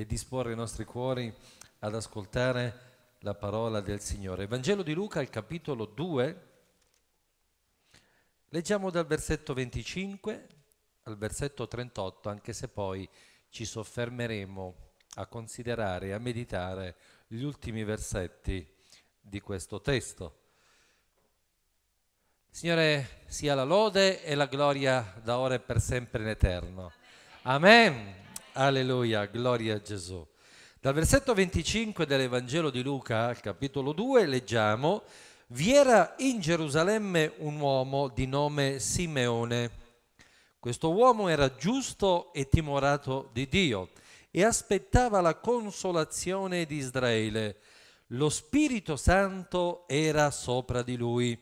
e disporre i nostri cuori ad ascoltare la parola del Signore. Vangelo di Luca, il capitolo 2, leggiamo dal versetto 25 al versetto 38, anche se poi ci soffermeremo a considerare e a meditare gli ultimi versetti di questo testo. Signore, sia la lode e la gloria da ora e per sempre in eterno. Amen. Alleluia, gloria a Gesù. Dal versetto 25 dell'Evangelo di Luca, al capitolo 2, leggiamo, vi era in Gerusalemme un uomo di nome Simeone. Questo uomo era giusto e timorato di Dio e aspettava la consolazione di Israele. Lo Spirito Santo era sopra di lui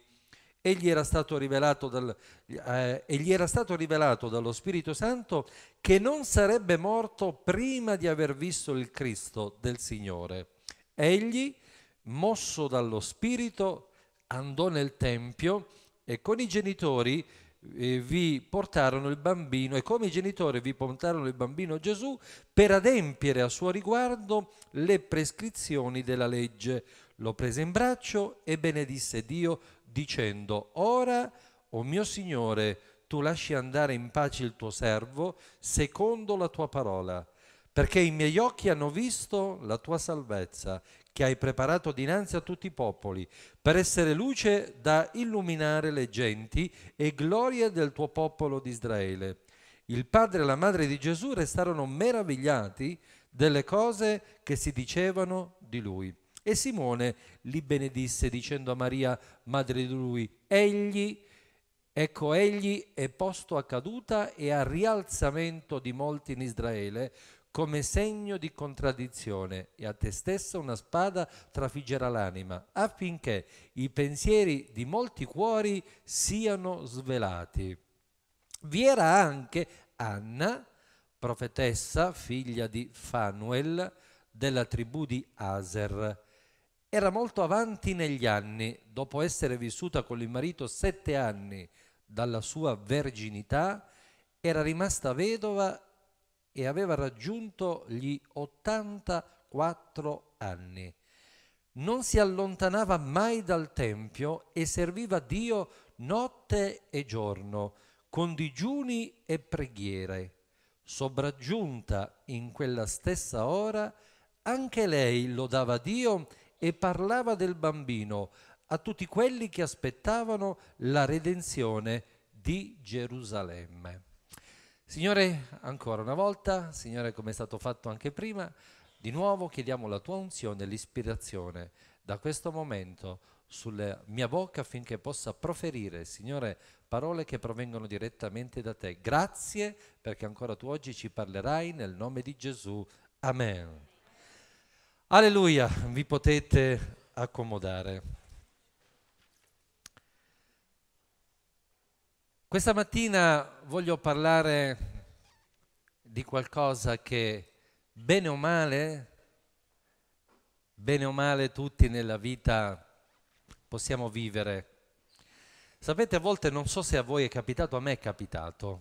egli era stato rivelato, dal, eh, egli era stato rivelato dallo Spirito Santo che non sarebbe morto prima di aver visto il Cristo del Signore. Egli, mosso dallo Spirito, andò nel Tempio e con i genitori eh, vi portarono il bambino e come i genitori vi portarono il bambino Gesù per adempiere a suo riguardo le prescrizioni della legge. Lo prese in braccio e benedisse Dio dicendo, ora, o oh mio Signore, tu lasci andare in pace il tuo servo, secondo la tua parola, perché i miei occhi hanno visto la tua salvezza, che hai preparato dinanzi a tutti i popoli, per essere luce da illuminare le genti e gloria del tuo popolo di Israele. Il padre e la madre di Gesù restarono meravigliati delle cose che si dicevano di lui. E Simone li benedisse dicendo a Maria, madre di lui, egli, ecco egli è posto a caduta e a rialzamento di molti in Israele come segno di contraddizione e a te stessa una spada trafiggerà l'anima affinché i pensieri di molti cuori siano svelati. Vi era anche Anna, profetessa, figlia di Fanuel, della tribù di Aser, era molto avanti negli anni, dopo essere vissuta con il marito sette anni dalla sua verginità, era rimasta vedova e aveva raggiunto gli 84 anni. Non si allontanava mai dal Tempio e serviva Dio notte e giorno, con digiuni e preghiere. Sopraggiunta in quella stessa ora, anche lei lodava Dio e parlava del bambino a tutti quelli che aspettavano la redenzione di Gerusalemme. Signore, ancora una volta, Signore, come è stato fatto anche prima, di nuovo chiediamo la tua unzione e l'ispirazione da questo momento sulla mia bocca affinché possa proferire, Signore, parole che provengono direttamente da te. Grazie perché ancora tu oggi ci parlerai nel nome di Gesù. Amen. Alleluia, vi potete accomodare. Questa mattina voglio parlare di qualcosa che bene o male, bene o male tutti nella vita possiamo vivere. Sapete, a volte non so se a voi è capitato, a me è capitato.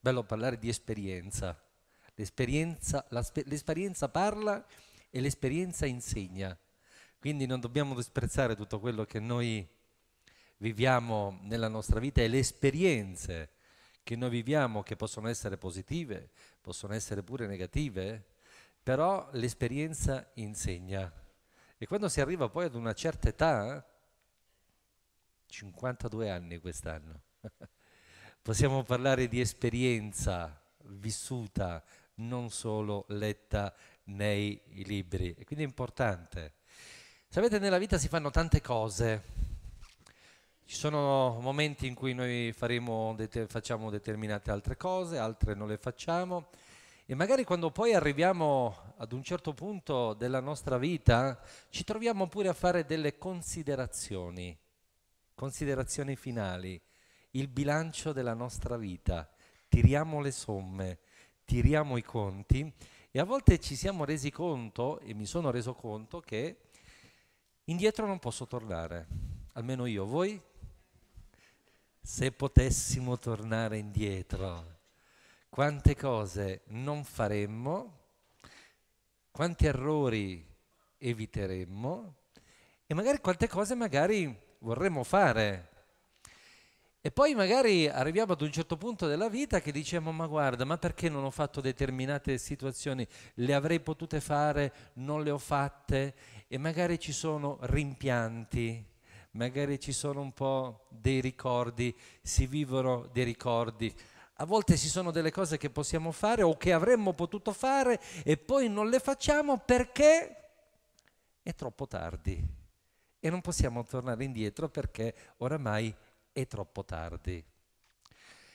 Bello parlare di esperienza. L'esperienza, l'esperienza parla e l'esperienza insegna. Quindi non dobbiamo disprezzare tutto quello che noi viviamo nella nostra vita e le esperienze che noi viviamo che possono essere positive, possono essere pure negative, però l'esperienza insegna. E quando si arriva poi ad una certa età, 52 anni quest'anno, possiamo parlare di esperienza vissuta, non solo letta nei libri. E quindi è importante. Sapete, nella vita si fanno tante cose. Ci sono momenti in cui noi faremo, facciamo determinate altre cose, altre non le facciamo. E magari quando poi arriviamo ad un certo punto della nostra vita, ci troviamo pure a fare delle considerazioni, considerazioni finali, il bilancio della nostra vita. Tiriamo le somme, tiriamo i conti e a volte ci siamo resi conto, e mi sono reso conto, che indietro non posso tornare, almeno io. Voi? Se potessimo tornare indietro, quante cose non faremmo, quanti errori eviteremmo e magari quante cose magari vorremmo fare, e poi magari arriviamo ad un certo punto della vita che diciamo ma guarda, ma perché non ho fatto determinate situazioni? Le avrei potute fare, non le ho fatte e magari ci sono rimpianti, magari ci sono un po' dei ricordi, si vivono dei ricordi. A volte ci sono delle cose che possiamo fare o che avremmo potuto fare e poi non le facciamo perché è troppo tardi e non possiamo tornare indietro perché oramai è troppo tardi.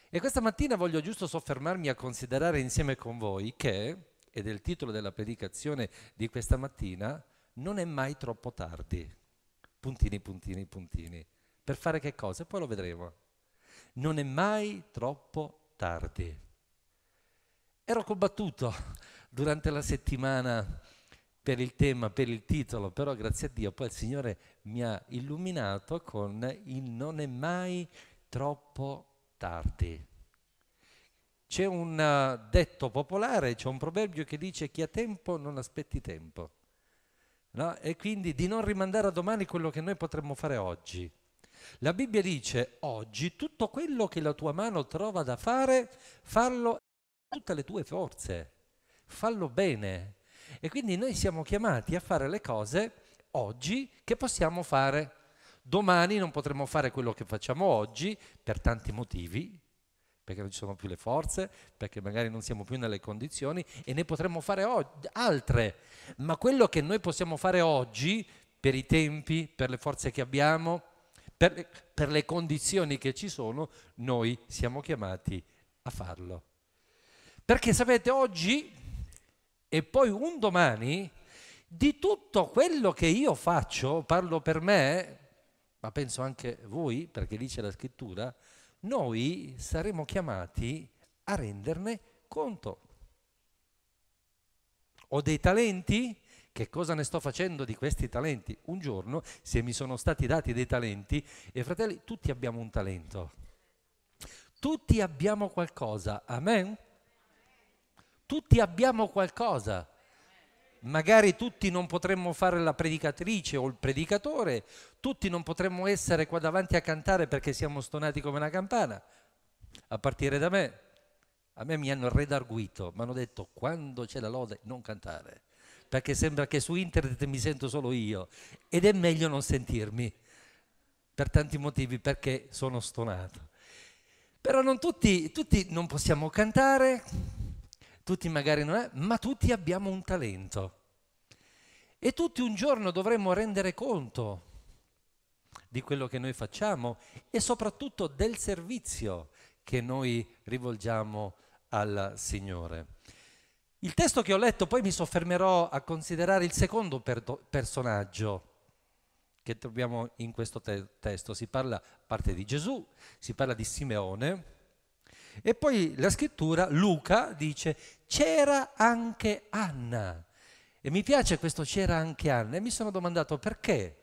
E questa mattina voglio giusto soffermarmi a considerare insieme con voi che, ed è il titolo della predicazione di questa mattina, non è mai troppo tardi. Puntini, puntini, puntini. Per fare che cosa? Poi lo vedremo. Non è mai troppo tardi. Ero combattuto durante la settimana per il tema, per il titolo, però grazie a Dio poi il Signore mi ha illuminato con il non è mai troppo tardi. C'è un eh, detto popolare, c'è un proverbio che dice chi ha tempo non aspetti tempo. No? E quindi di non rimandare a domani quello che noi potremmo fare oggi. La Bibbia dice oggi tutto quello che la tua mano trova da fare, fallo con tutte le tue forze, fallo bene, e quindi noi siamo chiamati a fare le cose oggi che possiamo fare. Domani non potremo fare quello che facciamo oggi per tanti motivi, perché non ci sono più le forze, perché magari non siamo più nelle condizioni e ne potremmo fare altre. Ma quello che noi possiamo fare oggi, per i tempi, per le forze che abbiamo, per per le condizioni che ci sono, noi siamo chiamati a farlo. Perché sapete, oggi e poi un domani di tutto quello che io faccio, parlo per me, ma penso anche voi, perché lì c'è la scrittura, noi saremo chiamati a renderne conto. Ho dei talenti? Che cosa ne sto facendo di questi talenti? Un giorno, se mi sono stati dati dei talenti, e fratelli, tutti abbiamo un talento. Tutti abbiamo qualcosa. Amen? tutti abbiamo qualcosa. Magari tutti non potremmo fare la predicatrice o il predicatore, tutti non potremmo essere qua davanti a cantare perché siamo stonati come una campana, a partire da me. A me mi hanno redarguito, mi hanno detto quando c'è la lode non cantare, perché sembra che su internet mi sento solo io ed è meglio non sentirmi, per tanti motivi, perché sono stonato. Però non tutti, tutti non possiamo cantare, tutti magari non è, ma tutti abbiamo un talento. E tutti un giorno dovremmo rendere conto di quello che noi facciamo e soprattutto del servizio che noi rivolgiamo al Signore. Il testo che ho letto poi mi soffermerò a considerare il secondo perdo- personaggio che troviamo in questo te- testo. Si parla parte di Gesù, si parla di Simeone, e poi la scrittura, Luca, dice, c'era anche Anna. E mi piace questo c'era anche Anna e mi sono domandato perché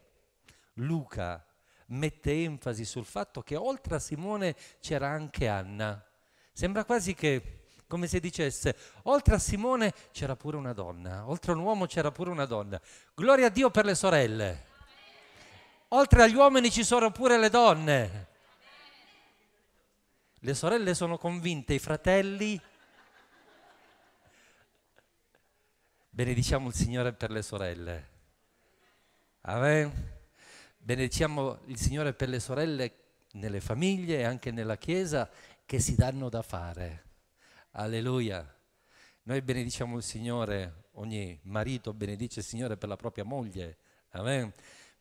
Luca mette enfasi sul fatto che oltre a Simone c'era anche Anna. Sembra quasi che, come se dicesse, oltre a Simone c'era pure una donna, oltre a un uomo c'era pure una donna. Gloria a Dio per le sorelle. Oltre agli uomini ci sono pure le donne. Le sorelle sono convinte, i fratelli... Benediciamo il Signore per le sorelle. Amen. Benediciamo il Signore per le sorelle nelle famiglie e anche nella Chiesa che si danno da fare. Alleluia. Noi benediciamo il Signore, ogni marito benedice il Signore per la propria moglie. Amen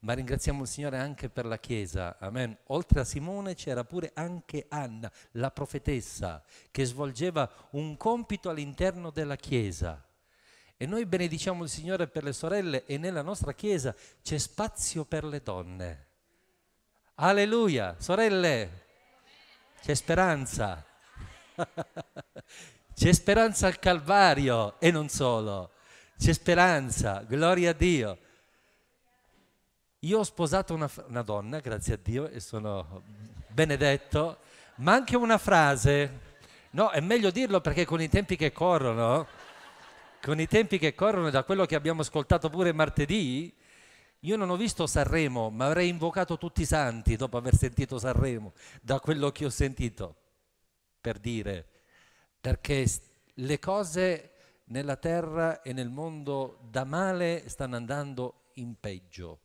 ma ringraziamo il Signore anche per la Chiesa. Amen. Oltre a Simone c'era pure anche Anna, la profetessa, che svolgeva un compito all'interno della Chiesa. E noi benediciamo il Signore per le sorelle e nella nostra Chiesa c'è spazio per le donne. Alleluia, sorelle, c'è speranza. c'è speranza al Calvario e non solo. C'è speranza, gloria a Dio. Io ho sposato una, una donna, grazie a Dio, e sono benedetto, ma anche una frase. No, è meglio dirlo perché con i tempi che corrono, con i tempi che corrono da quello che abbiamo ascoltato pure martedì, io non ho visto Sanremo, ma avrei invocato tutti i santi dopo aver sentito Sanremo, da quello che ho sentito, per dire, perché le cose nella terra e nel mondo da male stanno andando in peggio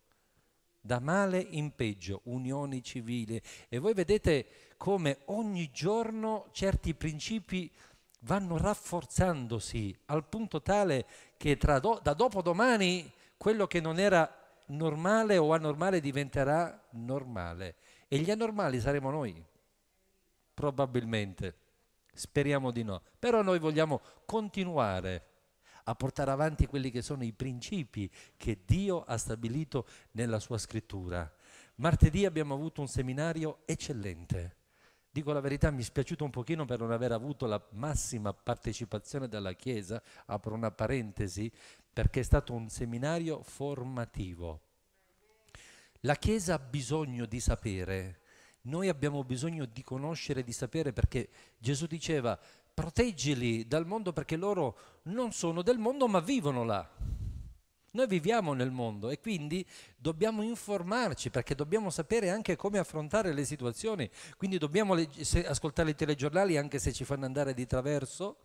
da male in peggio, unioni civili. E voi vedete come ogni giorno certi principi vanno rafforzandosi al punto tale che do, da dopodomani quello che non era normale o anormale diventerà normale e gli anormali saremo noi, probabilmente. Speriamo di no. Però noi vogliamo continuare a portare avanti quelli che sono i principi che Dio ha stabilito nella sua scrittura. Martedì abbiamo avuto un seminario eccellente. Dico la verità, mi è spiaciuto un pochino per non aver avuto la massima partecipazione della Chiesa, apro una parentesi, perché è stato un seminario formativo. La Chiesa ha bisogno di sapere, noi abbiamo bisogno di conoscere, di sapere, perché Gesù diceva proteggili dal mondo perché loro non sono del mondo ma vivono là. Noi viviamo nel mondo e quindi dobbiamo informarci perché dobbiamo sapere anche come affrontare le situazioni, quindi dobbiamo ascoltare i telegiornali anche se ci fanno andare di traverso,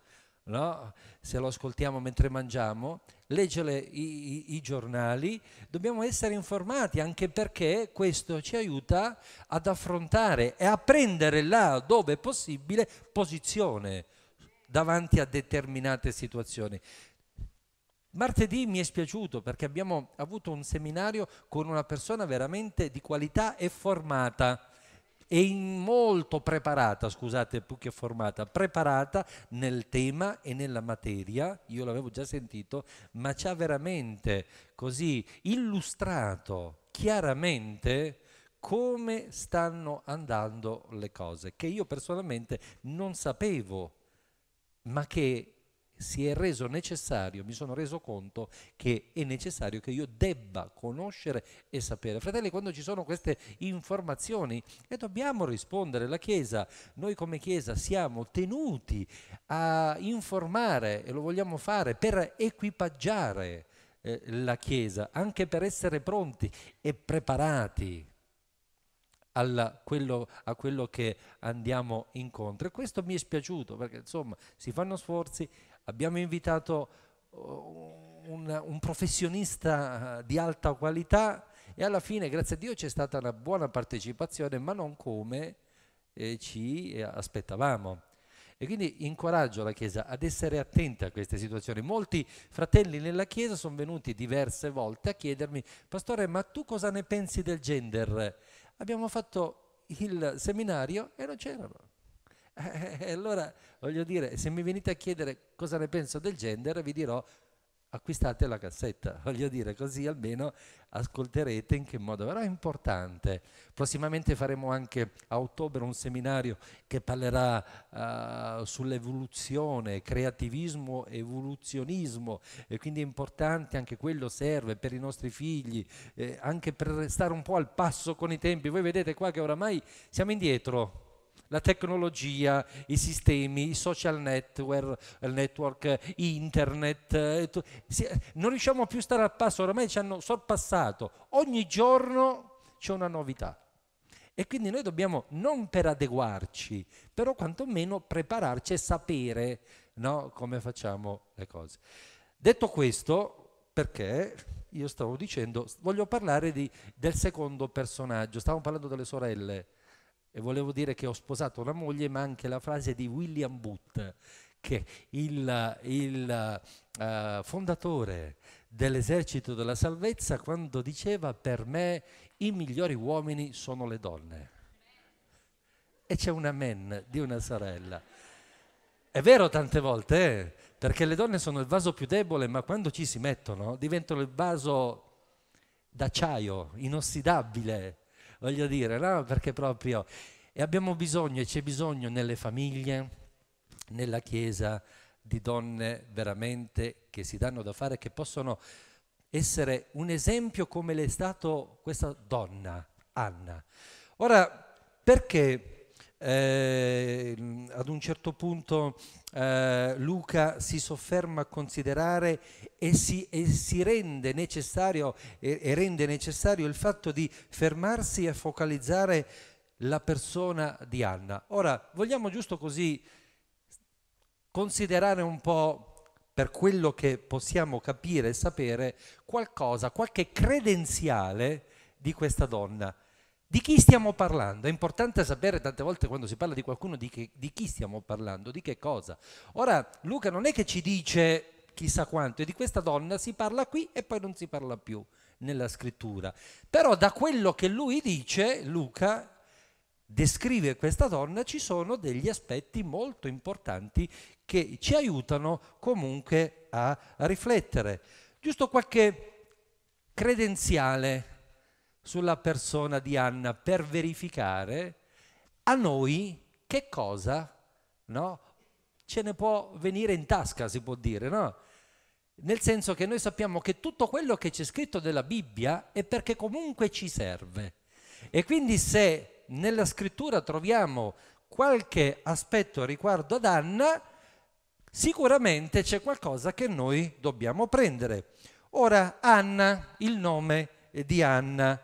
no? se lo ascoltiamo mentre mangiamo, leggere i, i, i giornali, dobbiamo essere informati anche perché questo ci aiuta ad affrontare e a prendere là dove è possibile posizione davanti a determinate situazioni. Martedì mi è spiaciuto perché abbiamo avuto un seminario con una persona veramente di qualità e formata e molto preparata, scusate, più che formata, preparata nel tema e nella materia, io l'avevo già sentito, ma ci ha veramente così illustrato chiaramente come stanno andando le cose, che io personalmente non sapevo ma che si è reso necessario, mi sono reso conto che è necessario che io debba conoscere e sapere. Fratelli, quando ci sono queste informazioni e dobbiamo rispondere, la Chiesa, noi come Chiesa siamo tenuti a informare e lo vogliamo fare per equipaggiare eh, la Chiesa, anche per essere pronti e preparati alla, quello, a quello che andiamo incontro. E questo mi è spiaciuto perché insomma si fanno sforzi, abbiamo invitato uh, un, un professionista uh, di alta qualità e alla fine, grazie a Dio, c'è stata una buona partecipazione, ma non come eh, ci aspettavamo. E quindi incoraggio la Chiesa ad essere attenta a queste situazioni. Molti fratelli nella Chiesa sono venuti diverse volte a chiedermi, Pastore, ma tu cosa ne pensi del gender? Abbiamo fatto il seminario e non c'erano. E eh, eh, eh, allora voglio dire, se mi venite a chiedere cosa ne penso del gender, vi dirò acquistate la cassetta, voglio dire, così almeno ascolterete in che modo, però è importante. Prossimamente faremo anche a ottobre un seminario che parlerà uh, sull'evoluzione, creativismo, evoluzionismo e quindi è importante anche quello serve per i nostri figli, eh, anche per restare un po' al passo con i tempi. Voi vedete qua che oramai siamo indietro la tecnologia, i sistemi, i social network, il network internet, eh, non riusciamo più a stare al passo, ormai ci hanno sorpassato, ogni giorno c'è una novità. E quindi noi dobbiamo non per adeguarci, però quantomeno prepararci e sapere no, come facciamo le cose. Detto questo, perché io stavo dicendo, voglio parlare di, del secondo personaggio, stavamo parlando delle sorelle e volevo dire che ho sposato una moglie, ma anche la frase di William Booth, che il, il uh, fondatore dell'esercito della salvezza, quando diceva per me i migliori uomini sono le donne. E c'è un amen di una sorella. È vero tante volte, eh? perché le donne sono il vaso più debole, ma quando ci si mettono diventano il vaso d'acciaio, inossidabile, voglio dire, no? Perché proprio... E abbiamo bisogno, e c'è bisogno nelle famiglie, nella Chiesa, di donne veramente che si danno da fare, che possono essere un esempio come l'è stato questa donna, Anna. Ora, perché eh, mm, ad un certo punto eh, Luca si sofferma a considerare e si, e si rende necessario e, e rende necessario il fatto di fermarsi e focalizzare la persona di Anna. Ora, vogliamo giusto così considerare un po' per quello che possiamo capire e sapere qualcosa, qualche credenziale di questa donna di chi stiamo parlando? È importante sapere tante volte quando si parla di qualcuno di, che, di chi stiamo parlando, di che cosa. Ora Luca non è che ci dice chissà quanto, e di questa donna si parla qui e poi non si parla più nella scrittura. Però da quello che lui dice, Luca descrive questa donna, ci sono degli aspetti molto importanti che ci aiutano comunque a riflettere. Giusto qualche credenziale sulla persona di Anna per verificare a noi che cosa no? ce ne può venire in tasca, si può dire, no? Nel senso che noi sappiamo che tutto quello che c'è scritto nella Bibbia è perché comunque ci serve. E quindi se nella scrittura troviamo qualche aspetto riguardo ad Anna, sicuramente c'è qualcosa che noi dobbiamo prendere. Ora, Anna, il nome di Anna,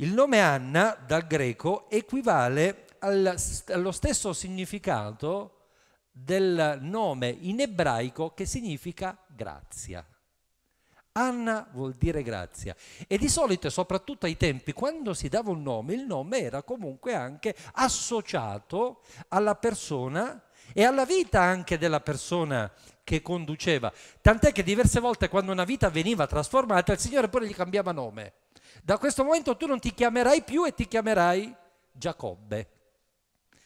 il nome Anna dal greco equivale allo stesso significato del nome in ebraico che significa grazia. Anna vuol dire grazia e di solito, soprattutto ai tempi, quando si dava un nome, il nome era comunque anche associato alla persona e alla vita anche della persona che conduceva. Tant'è che diverse volte quando una vita veniva trasformata, il Signore pure gli cambiava nome da questo momento tu non ti chiamerai più e ti chiamerai Giacobbe.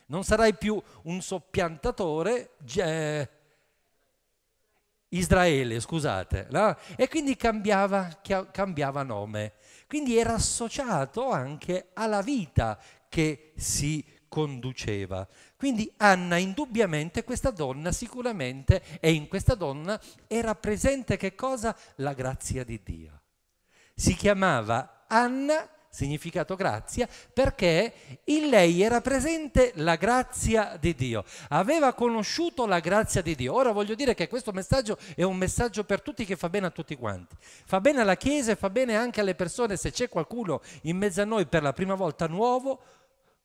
Non sarai più un soppiantatore eh, Israele, scusate. No? E quindi cambiava, cambiava nome. Quindi era associato anche alla vita che si conduceva. Quindi Anna indubbiamente questa donna sicuramente e in questa donna era presente che cosa? La grazia di Dio. Si chiamava Anna significato grazia, perché in lei era presente la grazia di Dio, aveva conosciuto la grazia di Dio. Ora voglio dire che questo messaggio è un messaggio per tutti che fa bene a tutti quanti, fa bene alla Chiesa e fa bene anche alle persone, se c'è qualcuno in mezzo a noi per la prima volta nuovo,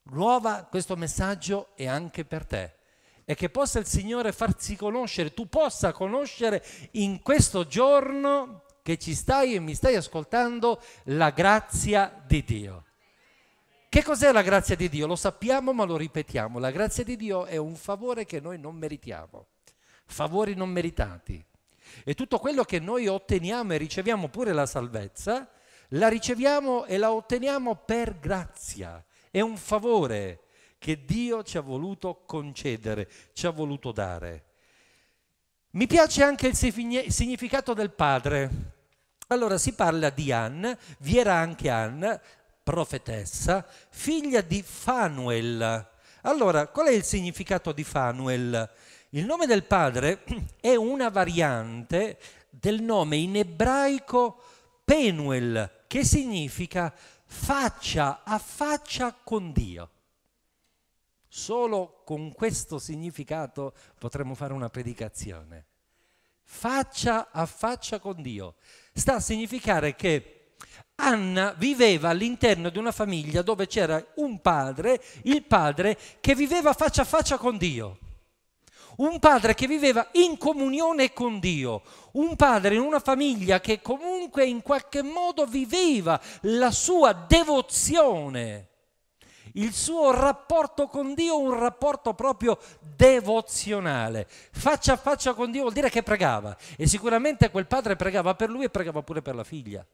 nuova, questo messaggio è anche per te. E che possa il Signore farsi conoscere, tu possa conoscere in questo giorno che ci stai e mi stai ascoltando, la grazia di Dio. Che cos'è la grazia di Dio? Lo sappiamo ma lo ripetiamo. La grazia di Dio è un favore che noi non meritiamo, favori non meritati. E tutto quello che noi otteniamo e riceviamo, pure la salvezza, la riceviamo e la otteniamo per grazia. È un favore che Dio ci ha voluto concedere, ci ha voluto dare. Mi piace anche il significato del Padre, allora si parla di Ann, vi era anche Anne, profetessa, figlia di Fanuel. Allora, qual è il significato di Fanuel? Il nome del padre è una variante del nome in ebraico Penuel, che significa faccia a faccia con Dio. Solo con questo significato potremmo fare una predicazione faccia a faccia con Dio. Sta a significare che Anna viveva all'interno di una famiglia dove c'era un padre, il padre che viveva faccia a faccia con Dio. Un padre che viveva in comunione con Dio, un padre in una famiglia che comunque in qualche modo viveva la sua devozione il suo rapporto con Dio un rapporto proprio devozionale. Faccia a faccia con Dio vuol dire che pregava e sicuramente quel padre pregava per lui e pregava pure per la figlia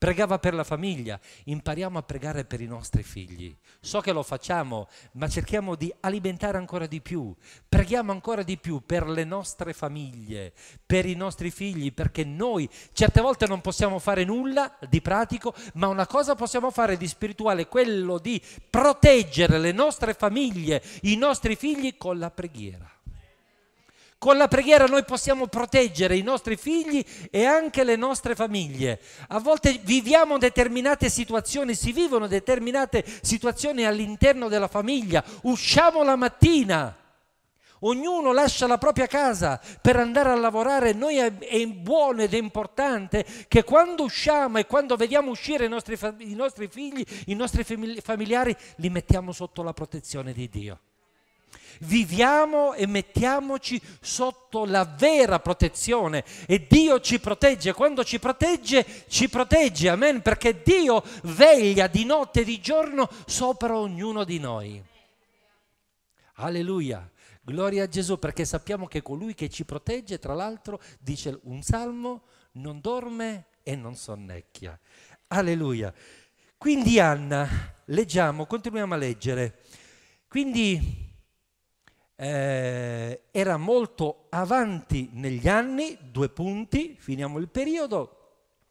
pregava per la famiglia, impariamo a pregare per i nostri figli. So che lo facciamo, ma cerchiamo di alimentare ancora di più, preghiamo ancora di più per le nostre famiglie, per i nostri figli, perché noi certe volte non possiamo fare nulla di pratico, ma una cosa possiamo fare di spirituale, quello di proteggere le nostre famiglie, i nostri figli con la preghiera. Con la preghiera noi possiamo proteggere i nostri figli e anche le nostre famiglie. A volte viviamo determinate situazioni, si vivono determinate situazioni all'interno della famiglia. Usciamo la mattina. Ognuno lascia la propria casa per andare a lavorare. Noi è, buono ed è importante che quando usciamo e quando vediamo uscire i nostri, i nostri figli, i nostri familiari, li mettiamo sotto la protezione di Dio viviamo e mettiamoci sotto la vera protezione e Dio ci protegge. Quando ci protegge, ci protegge, amen, perché Dio veglia di notte e di giorno sopra ognuno di noi. Alleluia. Gloria a Gesù perché sappiamo che colui che ci protegge, tra l'altro, dice un salmo, non dorme e non sonnecchia. Alleluia. Quindi Anna, leggiamo, continuiamo a leggere. Quindi eh, era molto avanti negli anni, due punti, finiamo il periodo,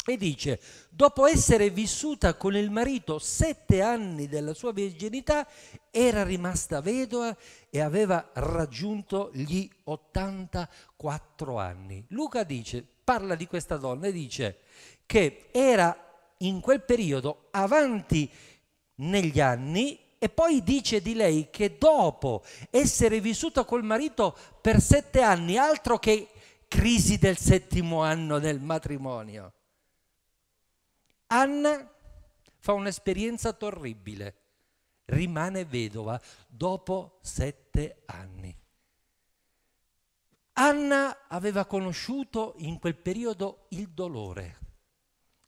e dice, dopo essere vissuta con il marito sette anni della sua virginità, era rimasta vedova e aveva raggiunto gli 84 anni. Luca dice, parla di questa donna e dice che era in quel periodo avanti negli anni e poi dice di lei che dopo essere vissuta col marito per sette anni, altro che crisi del settimo anno del matrimonio, Anna fa un'esperienza terribile, rimane vedova dopo sette anni. Anna aveva conosciuto in quel periodo il dolore,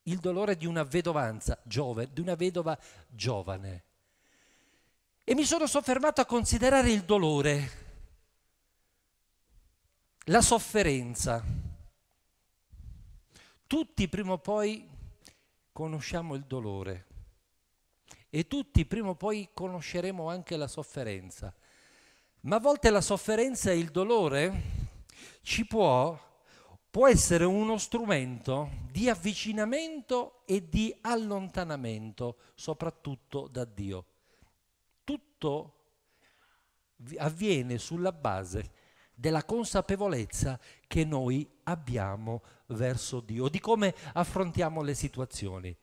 il dolore di una vedovanza giovane, di una vedova giovane. E mi sono soffermato a considerare il dolore, la sofferenza. Tutti prima o poi conosciamo il dolore e tutti prima o poi conosceremo anche la sofferenza. Ma a volte la sofferenza e il dolore ci può, può essere uno strumento di avvicinamento e di allontanamento, soprattutto da Dio tutto avviene sulla base della consapevolezza che noi abbiamo verso Dio, di come affrontiamo le situazioni.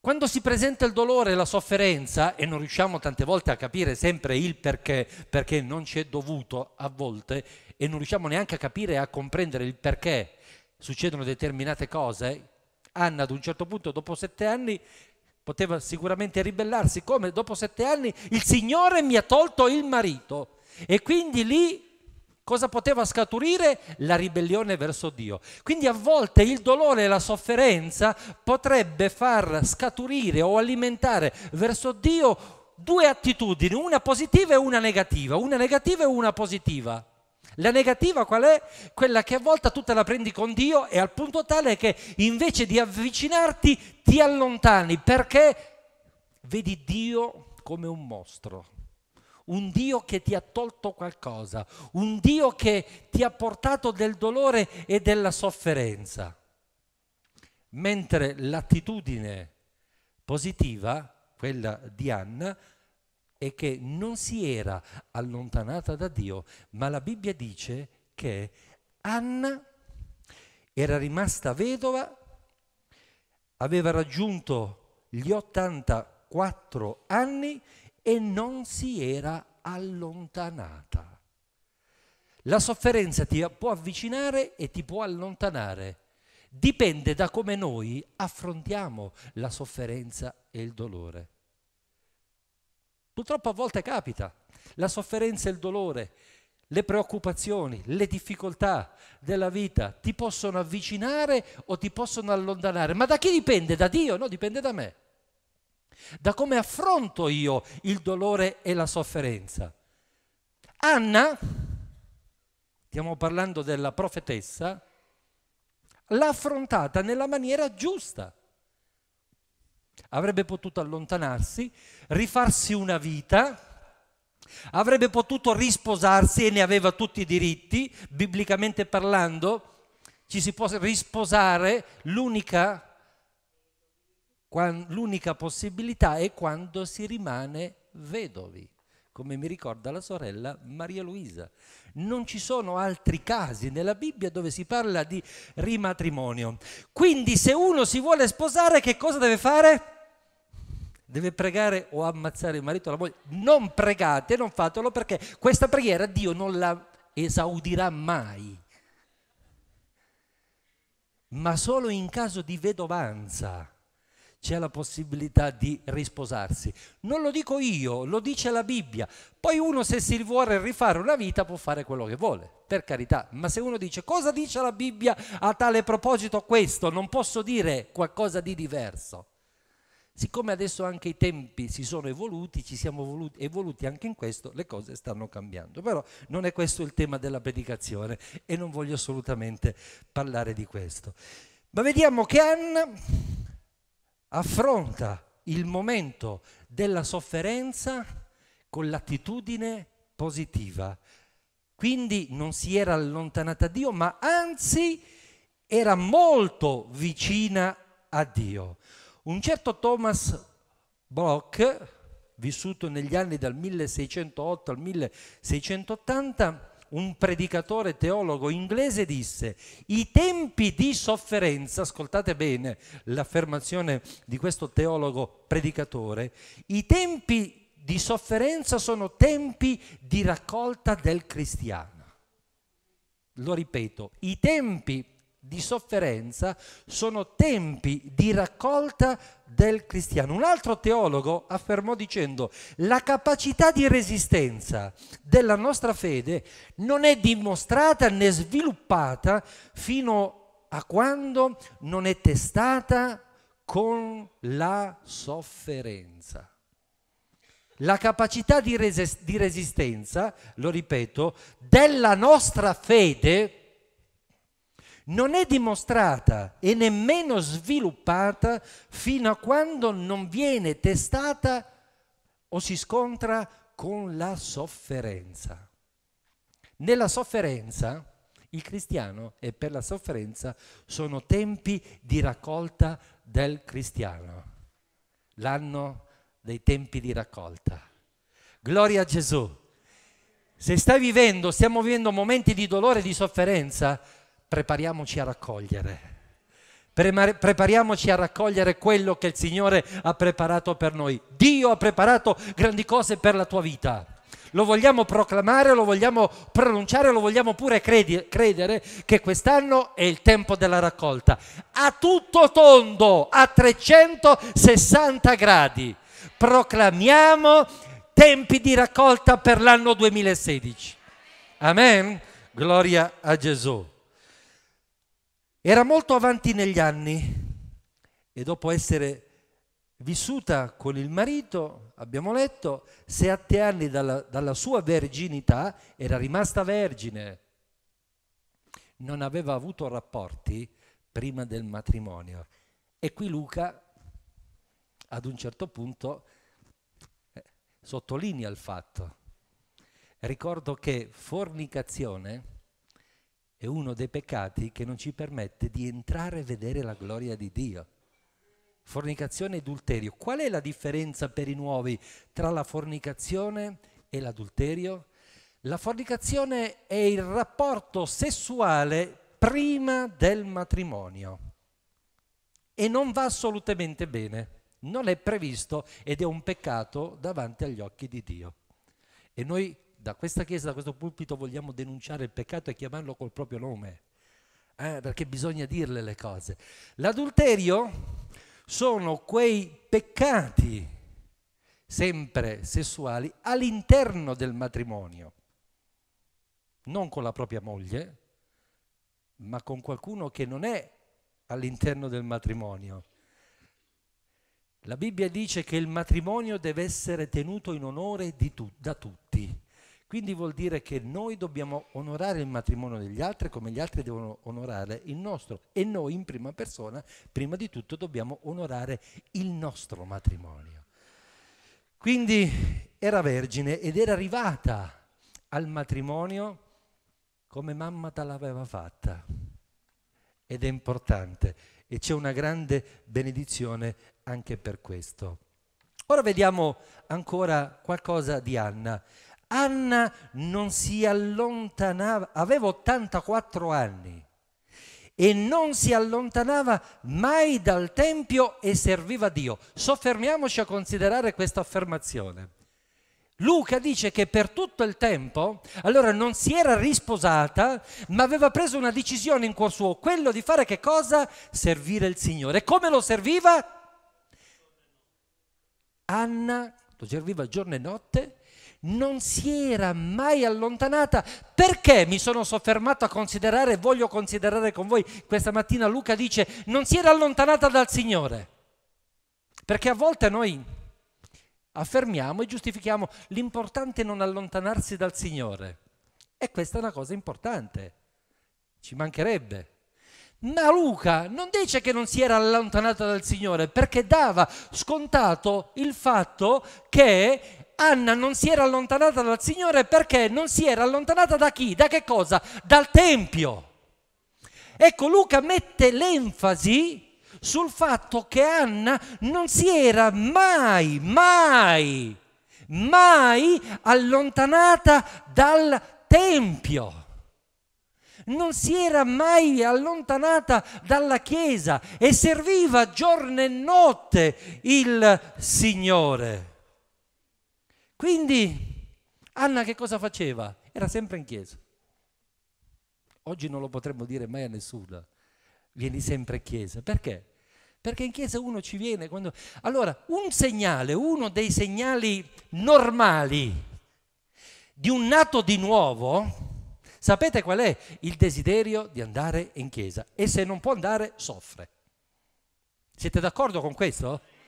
Quando si presenta il dolore e la sofferenza, e non riusciamo tante volte a capire sempre il perché, perché non ci è dovuto a volte, e non riusciamo neanche a capire e a comprendere il perché succedono determinate cose, Anna ad un certo punto, dopo sette anni, Poteva sicuramente ribellarsi come dopo sette anni il Signore mi ha tolto il marito. E quindi lì cosa poteva scaturire? La ribellione verso Dio. Quindi a volte il dolore e la sofferenza potrebbe far scaturire o alimentare verso Dio due attitudini, una positiva e una negativa, una negativa e una positiva. La negativa qual è? Quella che a volte tu te la prendi con Dio e al punto tale che invece di avvicinarti ti allontani perché vedi Dio come un mostro, un Dio che ti ha tolto qualcosa, un Dio che ti ha portato del dolore e della sofferenza. Mentre l'attitudine positiva, quella di Anna, è che non si era allontanata da Dio, ma la Bibbia dice che Anna era rimasta vedova, aveva raggiunto gli 84 anni e non si era allontanata. La sofferenza ti può avvicinare e ti può allontanare. Dipende da come noi affrontiamo la sofferenza e il dolore. Purtroppo a volte capita. La sofferenza e il dolore, le preoccupazioni, le difficoltà della vita ti possono avvicinare o ti possono allontanare. Ma da chi dipende? Da Dio? No, dipende da me. Da come affronto io il dolore e la sofferenza. Anna, stiamo parlando della profetessa, l'ha affrontata nella maniera giusta avrebbe potuto allontanarsi, rifarsi una vita, avrebbe potuto risposarsi e ne aveva tutti i diritti, biblicamente parlando, ci si può risposare, l'unica, l'unica possibilità è quando si rimane vedovi, come mi ricorda la sorella Maria Luisa. Non ci sono altri casi nella Bibbia dove si parla di rimatrimonio. Quindi se uno si vuole sposare, che cosa deve fare? Deve pregare o ammazzare il marito o la moglie. Non pregate, non fatelo perché questa preghiera Dio non la esaudirà mai. Ma solo in caso di vedovanza c'è la possibilità di risposarsi. Non lo dico io, lo dice la Bibbia. Poi uno se si vuole rifare una vita può fare quello che vuole, per carità, ma se uno dice cosa dice la Bibbia a tale proposito questo, non posso dire qualcosa di diverso. Siccome adesso anche i tempi si sono evoluti, ci siamo evoluti, evoluti anche in questo, le cose stanno cambiando. Però non è questo il tema della predicazione e non voglio assolutamente parlare di questo. Ma vediamo che Anna affronta il momento della sofferenza con l'attitudine positiva. Quindi non si era allontanata da Dio, ma anzi era molto vicina a Dio. Un certo Thomas Bloch, vissuto negli anni dal 1608 al 1680, un predicatore teologo inglese disse, i tempi di sofferenza, ascoltate bene l'affermazione di questo teologo predicatore, i tempi di sofferenza sono tempi di raccolta del cristiano. Lo ripeto, i tempi di sofferenza sono tempi di raccolta del cristiano. Un altro teologo affermò dicendo la capacità di resistenza della nostra fede non è dimostrata né sviluppata fino a quando non è testata con la sofferenza. La capacità di, resistenza, lo ripeto, della nostra fede, non è dimostrata e nemmeno sviluppata fino a quando non viene testata o si scontra con la sofferenza. Nella sofferenza, il cristiano e per la sofferenza sono tempi di raccolta del cristiano, l'anno dei tempi di raccolta. Gloria a Gesù. Se stai vivendo, stiamo vivendo momenti di dolore e di sofferenza, prepariamoci a raccogliere. Prepariamoci a raccogliere quello che il Signore ha preparato per noi. Dio ha preparato grandi cose per la tua vita. Lo vogliamo proclamare, lo vogliamo pronunciare, lo vogliamo pure credi, credere che quest'anno è il tempo della raccolta. A tutto tondo, a 360 gradi, proclamiamo tempi di raccolta per l'anno 2016. Amen. Gloria a Gesù. Era molto avanti negli anni e dopo essere vissuta con il marito, abbiamo letto, sette anni dalla, dalla sua verginità era rimasta vergine. Non aveva avuto rapporti prima del matrimonio. E qui Luca, ad un certo punto, eh, sottolinea il fatto. Ricordo che fornicazione è uno dei peccati che non ci permette di entrare e vedere la gloria di Dio. Fornicazione e adulterio. Qual è la differenza per i nuovi tra la fornicazione e l'adulterio? La fornicazione è il rapporto sessuale prima del matrimonio e non va assolutamente bene non è previsto ed è un peccato davanti agli occhi di Dio. E noi da questa chiesa, da questo pulpito vogliamo denunciare il peccato e chiamarlo col proprio nome, eh? perché bisogna dirle le cose. L'adulterio sono quei peccati, sempre sessuali, all'interno del matrimonio, non con la propria moglie, ma con qualcuno che non è all'interno del matrimonio. La Bibbia dice che il matrimonio deve essere tenuto in onore tu, da tutti. Quindi vuol dire che noi dobbiamo onorare il matrimonio degli altri come gli altri devono onorare il nostro e noi in prima persona, prima di tutto, dobbiamo onorare il nostro matrimonio. Quindi era vergine ed era arrivata al matrimonio come mamma te l'aveva fatta. Ed è importante e c'è una grande benedizione anche per questo. Ora vediamo ancora qualcosa di Anna. Anna non si allontanava, aveva 84 anni e non si allontanava mai dal Tempio e serviva Dio. Soffermiamoci a considerare questa affermazione. Luca dice che per tutto il tempo, allora non si era risposata, ma aveva preso una decisione in cuor suo, quello di fare che cosa? Servire il Signore. Come lo serviva? Anna lo serviva giorno e notte non si era mai allontanata. Perché mi sono soffermato a considerare, e voglio considerare con voi questa mattina, Luca dice, non si era allontanata dal Signore. Perché a volte noi affermiamo e giustifichiamo l'importante è non allontanarsi dal Signore. E questa è una cosa importante, ci mancherebbe. Ma Luca non dice che non si era allontanata dal Signore perché dava scontato il fatto che Anna non si era allontanata dal Signore perché non si era allontanata da chi? Da che cosa? Dal Tempio. Ecco, Luca mette l'enfasi sul fatto che Anna non si era mai, mai, mai allontanata dal Tempio. Non si era mai allontanata dalla Chiesa e serviva giorno e notte il Signore. Quindi Anna che cosa faceva? Era sempre in chiesa. Oggi non lo potremmo dire mai a nessuno. Vieni sempre in chiesa. Perché? Perché in chiesa uno ci viene quando... Allora, un segnale, uno dei segnali normali di un nato di nuovo, sapete qual è? Il desiderio di andare in chiesa. E se non può andare, soffre. Siete d'accordo con questo? Sì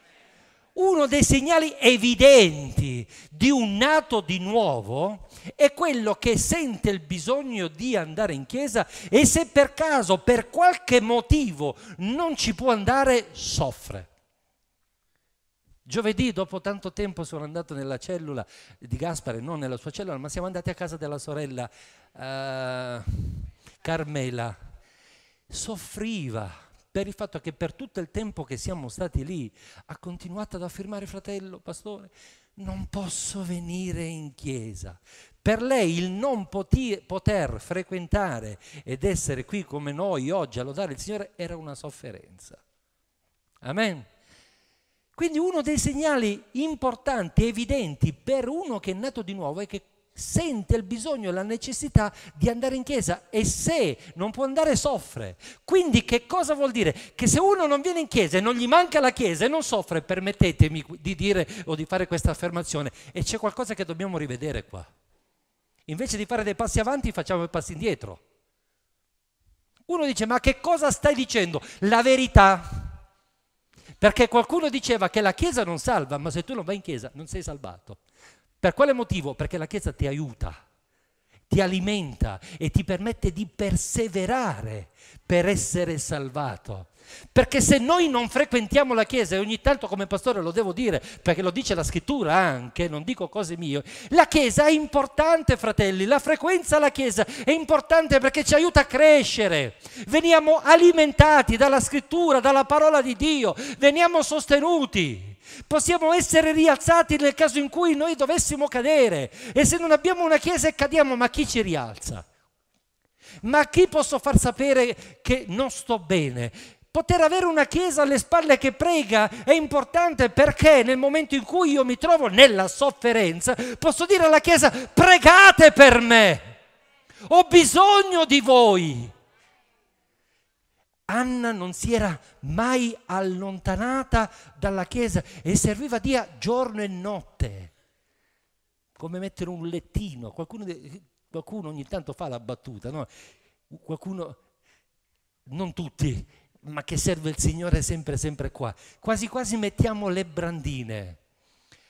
uno dei segnali evidenti di un nato di nuovo è quello che sente il bisogno di andare in chiesa e se per caso, per qualche motivo, non ci può andare, soffre. Giovedì, dopo tanto tempo, sono andato nella cellula di Gaspare, non nella sua cellula, ma siamo andati a casa della sorella uh, Carmela. Soffriva per il fatto che per tutto il tempo che siamo stati lì ha continuato ad affermare fratello, pastore, non posso venire in chiesa. Per lei il non poti- poter frequentare ed essere qui come noi oggi a lodare il Signore era una sofferenza. Amen. Quindi uno dei segnali importanti, evidenti per uno che è nato di nuovo è che sente il bisogno e la necessità di andare in chiesa e se non può andare soffre. Quindi che cosa vuol dire? Che se uno non viene in chiesa e non gli manca la chiesa e non soffre, permettetemi di dire o di fare questa affermazione, e c'è qualcosa che dobbiamo rivedere qua. Invece di fare dei passi avanti facciamo dei passi indietro. Uno dice ma che cosa stai dicendo? La verità. Perché qualcuno diceva che la chiesa non salva, ma se tu non vai in chiesa non sei salvato. Per quale motivo? Perché la Chiesa ti aiuta, ti alimenta e ti permette di perseverare per essere salvato. Perché se noi non frequentiamo la Chiesa, e ogni tanto come pastore lo devo dire, perché lo dice la scrittura anche, non dico cose mie, la Chiesa è importante, fratelli, la frequenza alla Chiesa è importante perché ci aiuta a crescere. Veniamo alimentati dalla scrittura, dalla parola di Dio, veniamo sostenuti possiamo essere rialzati nel caso in cui noi dovessimo cadere. E se non abbiamo una chiesa e cadiamo, ma chi ci rialza? Ma chi posso far sapere che non sto bene? Poter avere una chiesa alle spalle che prega è importante perché nel momento in cui io mi trovo nella sofferenza posso dire alla chiesa pregate per me, ho bisogno di voi. Anna non si era mai allontanata dalla chiesa e serviva Dio giorno e notte, come mettere un lettino. Qualcuno, qualcuno ogni tanto fa la battuta, no? qualcuno, non tutti, ma che serve il Signore sempre, sempre qua. Quasi quasi mettiamo le brandine.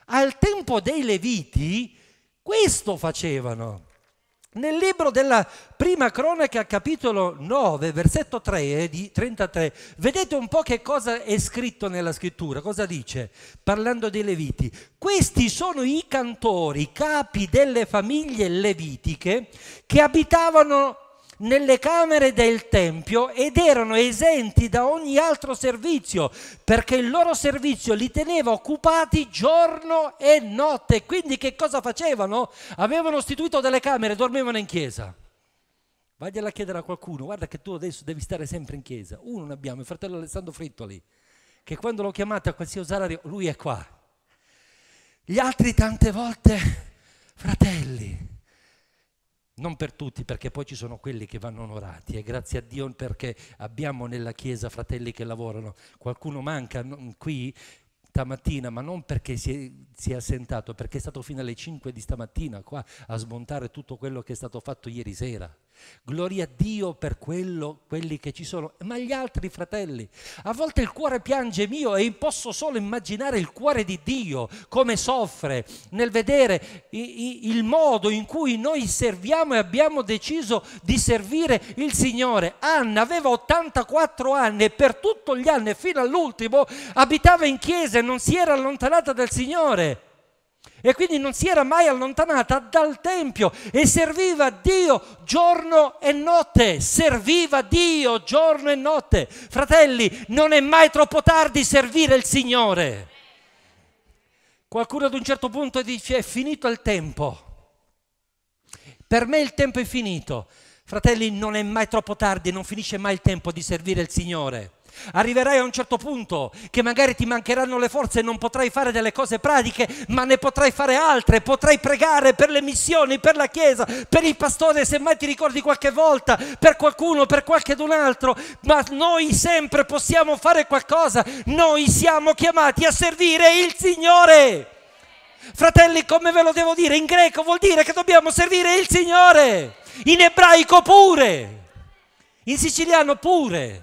Al tempo dei Leviti questo facevano. Nel libro della prima cronaca, capitolo 9, versetto 3 eh, di 33, vedete un po' che cosa è scritto nella scrittura, cosa dice? Parlando dei Leviti. Questi sono i cantori, capi delle famiglie levitiche che abitavano nelle camere del Tempio ed erano esenti da ogni altro servizio, perché il loro servizio li teneva occupati giorno e notte. Quindi che cosa facevano? Avevano istituito delle camere, dormivano in chiesa. Vagliela a chiedere a qualcuno, guarda che tu adesso devi stare sempre in chiesa. Uno ne abbiamo, il fratello Alessandro Frittoli, che quando lo chiamate a qualsiasi orario, lui è qua. Gli altri tante volte, fratelli, non per tutti, perché poi ci sono quelli che vanno onorati e grazie a Dio perché abbiamo nella Chiesa fratelli che lavorano. Qualcuno manca qui stamattina, ma non perché si è, si è assentato, perché è stato fino alle 5 di stamattina qua a smontare tutto quello che è stato fatto ieri sera. Gloria a Dio per quello, quelli che ci sono, ma gli altri fratelli. A volte il cuore piange mio e posso solo immaginare il cuore di Dio come soffre nel vedere i, i, il modo in cui noi serviamo e abbiamo deciso di servire il Signore. Anna aveva 84 anni e per tutti gli anni fino all'ultimo abitava in chiesa e non si era allontanata dal Signore. E quindi non si era mai allontanata dal Tempio e serviva Dio giorno e notte, serviva Dio giorno e notte. Fratelli, non è mai troppo tardi servire il Signore. Qualcuno ad un certo punto dice è finito il tempo. Per me il tempo è finito. Fratelli, non è mai troppo tardi, non finisce mai il tempo di servire il Signore. Arriverai a un certo punto che magari ti mancheranno le forze e non potrai fare delle cose pratiche, ma ne potrai fare altre, potrai pregare per le missioni, per la Chiesa, per il pastore, se mai ti ricordi qualche volta, per qualcuno, per qualchedun altro, ma noi sempre possiamo fare qualcosa, noi siamo chiamati a servire il Signore. Fratelli, come ve lo devo dire? In greco vuol dire che dobbiamo servire il Signore, in ebraico pure, in siciliano pure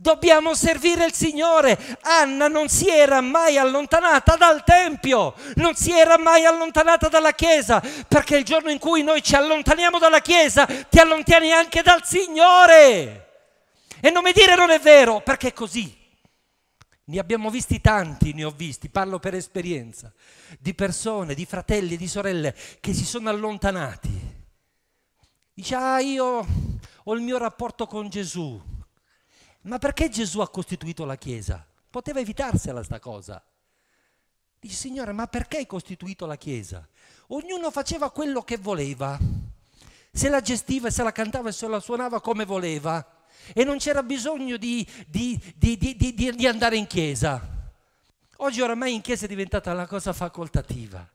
Dobbiamo servire il Signore. Anna non si era mai allontanata dal Tempio, non si era mai allontanata dalla Chiesa, perché il giorno in cui noi ci allontaniamo dalla Chiesa, ti allontani anche dal Signore. E non mi dire non è vero, perché è così. Ne abbiamo visti tanti, ne ho visti, parlo per esperienza, di persone, di fratelli, e di sorelle che si sono allontanati. Dice, ah, io ho il mio rapporto con Gesù ma perché Gesù ha costituito la Chiesa? Poteva evitarsela sta cosa. Dice, Signore, ma perché hai costituito la Chiesa? Ognuno faceva quello che voleva. Se la gestiva, se la cantava e se la suonava come voleva. E non c'era bisogno di, di, di, di andare in chiesa. Oggi oramai in chiesa è diventata una cosa facoltativa.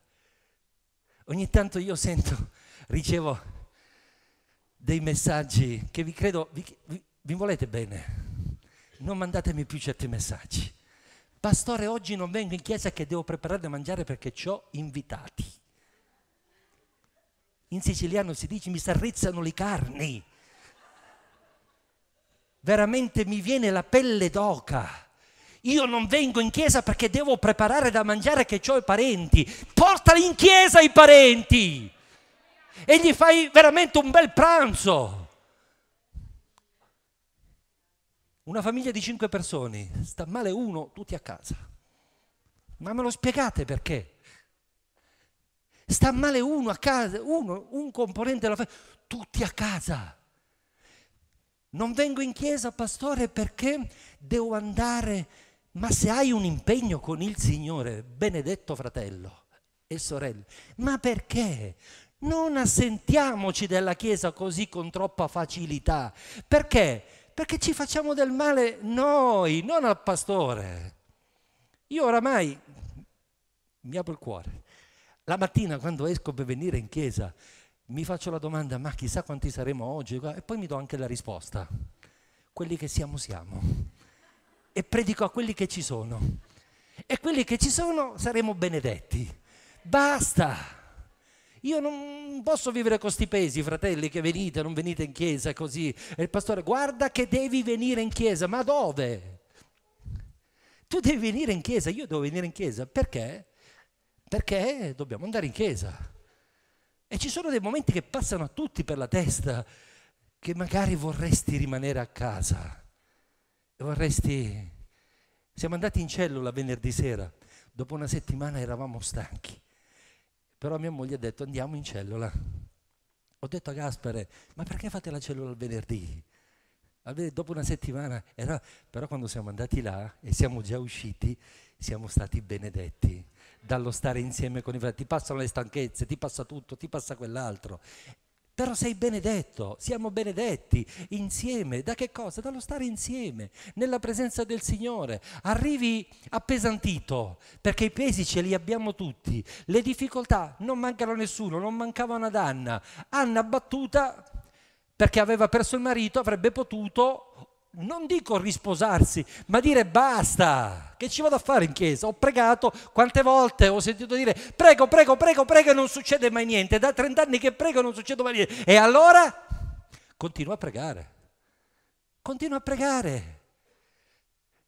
Ogni tanto io sento, ricevo dei messaggi che vi credo, vi, vi, vi volete bene non mandatemi più certi messaggi. Pastore, oggi non vengo in chiesa che devo preparare da mangiare perché ho invitati. In siciliano si dice mi s'arrizzano le carni. Veramente mi viene la pelle d'oca. Io non vengo in chiesa perché devo preparare da mangiare che ho i parenti. Portali in chiesa i parenti e gli fai veramente un bel pranzo. Una famiglia di cinque persone, sta male uno, tutti a casa. Ma me lo spiegate perché? Sta male uno a casa, uno, un componente della famiglia, tutti a casa. Non vengo in chiesa, pastore, perché devo andare, ma se hai un impegno con il Signore, benedetto fratello e sorella, ma perché? Non assentiamoci della Chiesa così con troppa facilità. Perché? Perché ci facciamo del male noi, non al pastore. Io oramai mi apro il cuore. La mattina quando esco per venire in chiesa mi faccio la domanda, ma chissà quanti saremo oggi? E poi mi do anche la risposta. Quelli che siamo siamo. E predico a quelli che ci sono. E quelli che ci sono saremo benedetti. Basta! Io non posso vivere con questi pesi, fratelli, che venite, non venite in chiesa così. E il pastore, guarda che devi venire in chiesa, ma dove? Tu devi venire in chiesa, io devo venire in chiesa. Perché? Perché dobbiamo andare in chiesa. E ci sono dei momenti che passano a tutti per la testa che magari vorresti rimanere a casa. Vorresti... Siamo andati in cellula venerdì sera, dopo una settimana eravamo stanchi però mia moglie ha detto andiamo in cellula. Ho detto a Gaspare, ma perché fate la cellula il venerdì? Dopo una settimana, era... però quando siamo andati là e siamo già usciti, siamo stati benedetti dallo stare insieme con i fratelli. Ti passano le stanchezze, ti passa tutto, ti passa quell'altro. Però sei benedetto, siamo benedetti insieme. Da che cosa? Dallo stare insieme, nella presenza del Signore. Arrivi appesantito, perché i pesi ce li abbiamo tutti. Le difficoltà non mancano a nessuno, non mancavano ad Anna. Anna battuta perché aveva perso il marito, avrebbe potuto non dico risposarsi, ma dire basta, che ci vado a fare in chiesa? Ho pregato quante volte, ho sentito dire prego, prego, prego, prego e non succede mai niente, da 30 anni che prego e non succede mai niente. E allora continua a pregare, continua a pregare.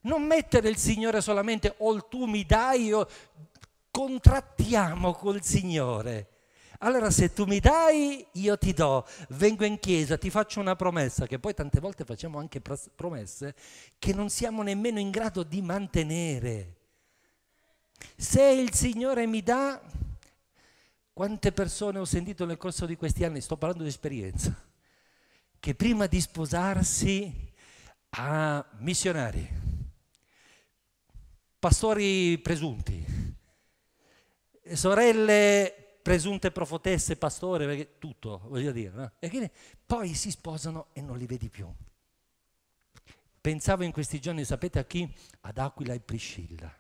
Non mettere il Signore solamente o oh, tu mi dai, o oh, contrattiamo col Signore allora se tu mi dai, io ti do, vengo in chiesa, ti faccio una promessa, che poi tante volte facciamo anche promesse che non siamo nemmeno in grado di mantenere. Se il Signore mi dà, quante persone ho sentito nel corso di questi anni, sto parlando di esperienza, che prima di sposarsi a missionari, pastori presunti, sorelle presunte profotesse, pastore, perché tutto, voglio dire. No? poi si sposano e non li vedi più. Pensavo in questi giorni, sapete a chi? Ad Aquila e Priscilla.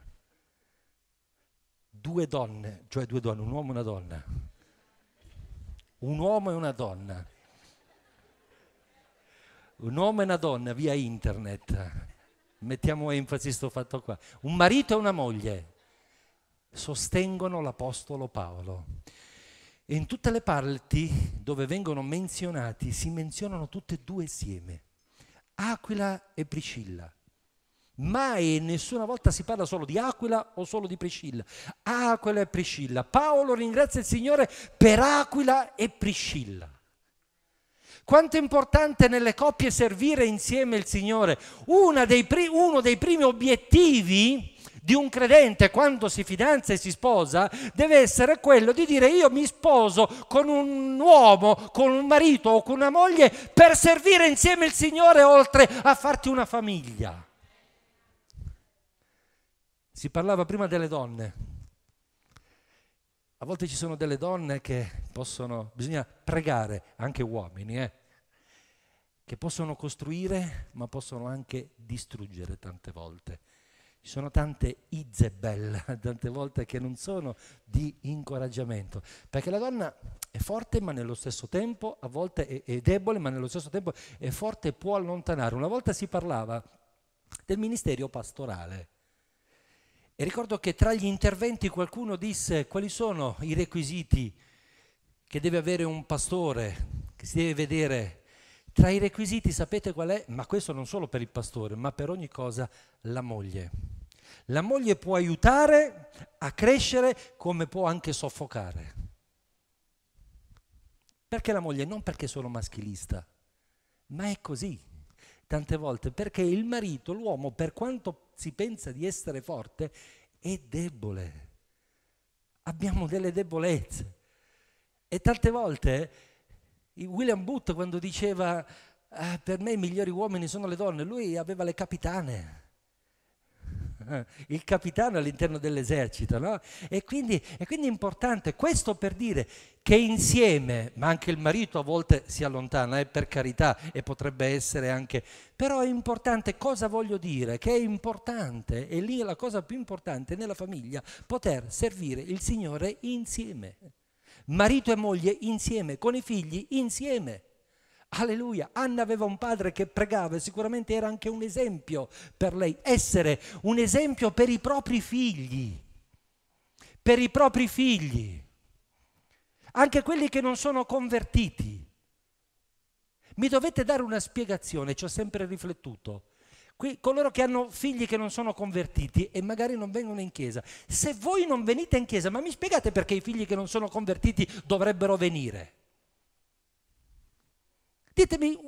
Due donne, cioè due donne, un uomo e una donna. Un uomo e una donna. Un uomo e una donna via internet. Mettiamo enfasi su questo fatto qua. Un marito e una moglie sostengono l'Apostolo Paolo e in tutte le parti dove vengono menzionati si menzionano tutte e due insieme, Aquila e Priscilla. Mai e nessuna volta si parla solo di Aquila o solo di Priscilla. Aquila e Priscilla. Paolo ringrazia il Signore per Aquila e Priscilla. Quanto è importante nelle coppie servire insieme il Signore. Dei pri- uno dei primi obiettivi di un credente quando si fidanza e si sposa deve essere quello di dire io mi sposo con un uomo, con un marito o con una moglie per servire insieme il Signore oltre a farti una famiglia. Si parlava prima delle donne. A volte ci sono delle donne che possono, bisogna pregare, anche uomini, eh, che possono costruire ma possono anche distruggere tante volte. Ci sono tante Izebel, tante volte che non sono di incoraggiamento, perché la donna è forte ma nello stesso tempo, a volte è, è debole ma nello stesso tempo è forte e può allontanare. Una volta si parlava del ministero pastorale. E ricordo che tra gli interventi qualcuno disse quali sono i requisiti che deve avere un pastore, che si deve vedere. Tra i requisiti sapete qual è? Ma questo non solo per il pastore, ma per ogni cosa, la moglie. La moglie può aiutare a crescere come può anche soffocare. Perché la moglie? Non perché sono maschilista, ma è così tante volte, perché il marito, l'uomo, per quanto si pensa di essere forte, è debole. Abbiamo delle debolezze. E tante volte William Booth quando diceva ah, per me i migliori uomini sono le donne, lui aveva le capitane eh, il capitano all'interno dell'esercito, no? E quindi, e quindi è importante questo per dire che insieme, ma anche il marito a volte si allontana, eh, per carità, e potrebbe essere anche... Però è importante, cosa voglio dire? Che è importante, e lì è la cosa più importante nella famiglia, poter servire il Signore insieme. Marito e moglie insieme, con i figli insieme. Alleluia, Anna aveva un padre che pregava e sicuramente era anche un esempio per lei, essere un esempio per i propri figli, per i propri figli, anche quelli che non sono convertiti. Mi dovete dare una spiegazione, ci ho sempre riflettuto. Qui, coloro che hanno figli che non sono convertiti e magari non vengono in chiesa, se voi non venite in chiesa, ma mi spiegate perché i figli che non sono convertiti dovrebbero venire? Ditemi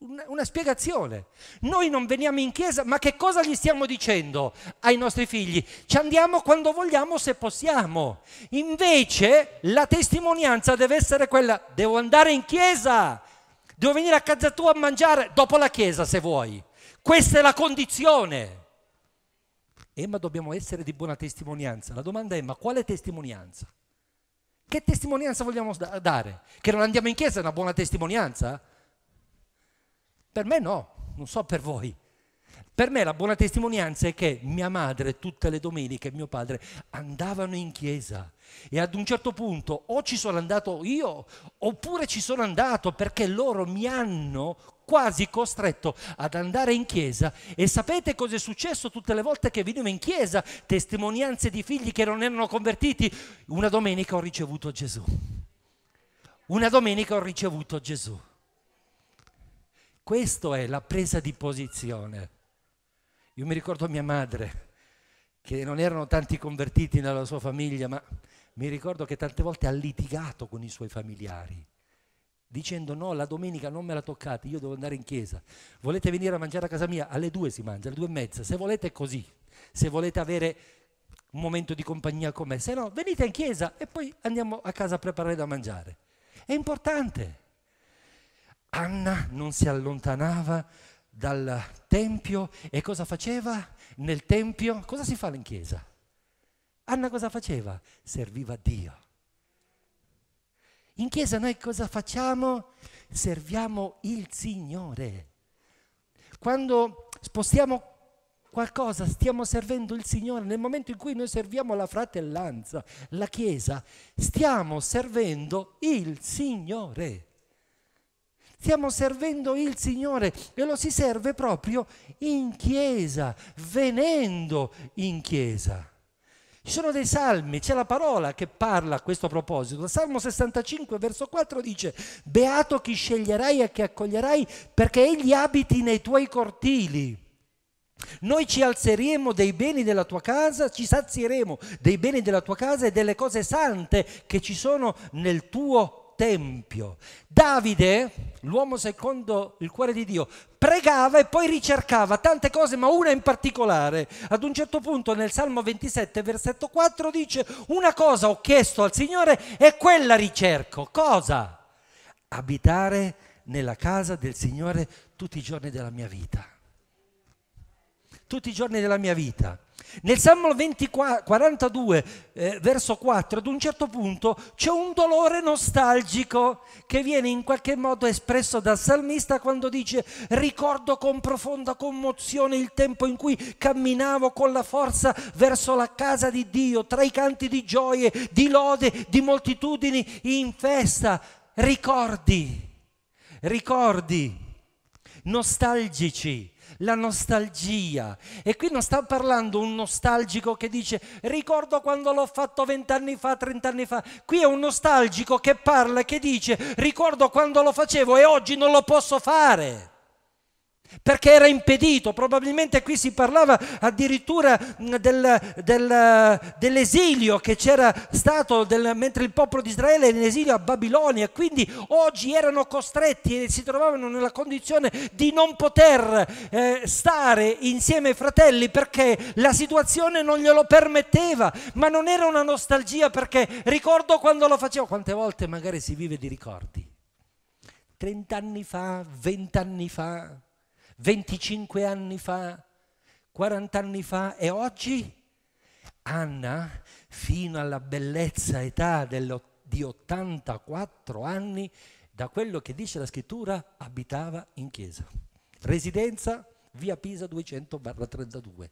una, una spiegazione. Noi non veniamo in chiesa, ma che cosa gli stiamo dicendo ai nostri figli? Ci andiamo quando vogliamo, se possiamo. Invece la testimonianza deve essere quella, devo andare in chiesa, devo venire a casa tua a mangiare dopo la chiesa se vuoi. Questa è la condizione. Eh, ma dobbiamo essere di buona testimonianza. La domanda è, ma quale testimonianza? Che testimonianza vogliamo dare? Che non andiamo in chiesa è una buona testimonianza? Per me no, non so per voi. Per me la buona testimonianza è che mia madre tutte le domeniche e mio padre andavano in chiesa e ad un certo punto o ci sono andato io oppure ci sono andato perché loro mi hanno quasi costretto ad andare in chiesa e sapete cosa è successo tutte le volte che venivo in chiesa? Testimonianze di figli che non erano convertiti. Una domenica ho ricevuto Gesù. Una domenica ho ricevuto Gesù questo è la presa di posizione. Io mi ricordo mia madre, che non erano tanti convertiti nella sua famiglia, ma mi ricordo che tante volte ha litigato con i suoi familiari, dicendo no, la domenica non me la toccate, io devo andare in chiesa. Volete venire a mangiare a casa mia? Alle due si mangia, alle due e mezza. Se volete è così, se volete avere un momento di compagnia con me, se no venite in chiesa e poi andiamo a casa a preparare da mangiare. È importante. Anna non si allontanava dal Tempio e cosa faceva nel Tempio? Cosa si fa in chiesa? Anna cosa faceva? Serviva Dio. In chiesa noi cosa facciamo? Serviamo il Signore. Quando spostiamo qualcosa, stiamo servendo il Signore. Nel momento in cui noi serviamo la fratellanza, la Chiesa, stiamo servendo il Signore. Stiamo servendo il Signore e lo si serve proprio in chiesa, venendo in chiesa. Ci sono dei salmi, c'è la parola che parla a questo proposito. Salmo 65, verso 4 dice, Beato chi sceglierai e chi accoglierai perché egli abiti nei tuoi cortili. Noi ci alzeremo dei beni della tua casa, ci sazieremo dei beni della tua casa e delle cose sante che ci sono nel tuo tempio. Davide, l'uomo secondo il cuore di Dio, pregava e poi ricercava tante cose, ma una in particolare. Ad un certo punto nel Salmo 27, versetto 4 dice, una cosa ho chiesto al Signore e quella ricerco. Cosa? Abitare nella casa del Signore tutti i giorni della mia vita. Tutti i giorni della mia vita. Nel Salmo 24, 42, eh, verso 4, ad un certo punto c'è un dolore nostalgico che viene in qualche modo espresso dal salmista quando dice ricordo con profonda commozione il tempo in cui camminavo con la forza verso la casa di Dio, tra i canti di gioie, di lode, di moltitudini in festa. Ricordi, ricordi nostalgici la nostalgia. E qui non sta parlando un nostalgico che dice ricordo quando l'ho fatto vent'anni fa, trent'anni fa. Qui è un nostalgico che parla e che dice ricordo quando lo facevo e oggi non lo posso fare perché era impedito, probabilmente qui si parlava addirittura del, del, dell'esilio che c'era stato del, mentre il popolo di Israele era in esilio a Babilonia, quindi oggi erano costretti e si trovavano nella condizione di non poter eh, stare insieme ai fratelli perché la situazione non glielo permetteva, ma non era una nostalgia perché ricordo quando lo facevo, quante volte magari si vive di ricordi, trent'anni fa, vent'anni fa 25 anni fa, 40 anni fa e oggi? Anna, fino alla bellezza età di 84 anni, da quello che dice la scrittura, abitava in chiesa. Residenza via Pisa 200-32.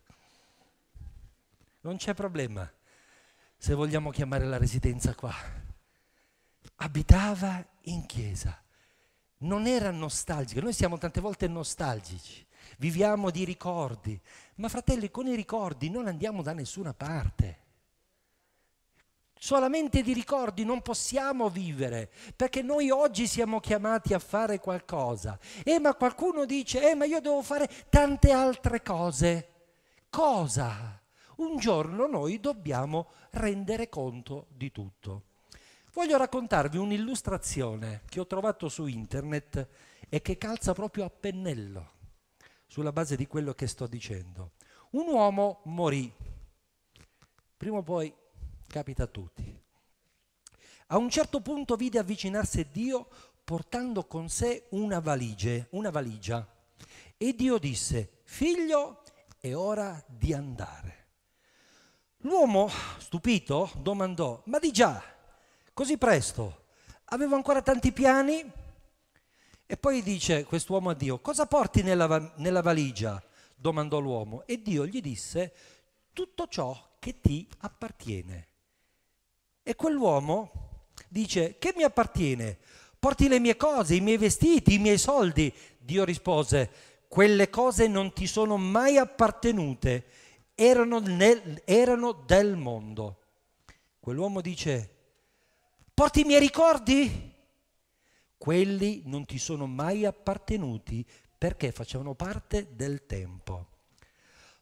Non c'è problema se vogliamo chiamare la residenza qua. Abitava in chiesa non era nostalgica. Noi siamo tante volte nostalgici, viviamo di ricordi, ma fratelli, con i ricordi non andiamo da nessuna parte. Solamente di ricordi non possiamo vivere, perché noi oggi siamo chiamati a fare qualcosa. Eh, ma qualcuno dice, eh, ma io devo fare tante altre cose. Cosa? Un giorno noi dobbiamo rendere conto di tutto. Voglio raccontarvi un'illustrazione che ho trovato su internet e che calza proprio a pennello sulla base di quello che sto dicendo. Un uomo morì, prima o poi capita a tutti. A un certo punto vide avvicinarsi Dio portando con sé una, valige, una valigia. E Dio disse, figlio, è ora di andare. L'uomo, stupito, domandò, ma di già, così presto. Avevo ancora tanti piani. E poi dice quest'uomo a Dio, cosa porti nella, nella valigia? domandò l'uomo. E Dio gli disse, tutto ciò che ti appartiene. E quell'uomo dice, che mi appartiene? Porti le mie cose, i miei vestiti, i miei soldi. Dio rispose, quelle cose non ti sono mai appartenute, erano, nel, erano del mondo. Quell'uomo dice, porti i miei ricordi? Quelli non ti sono mai appartenuti perché facevano parte del tempo.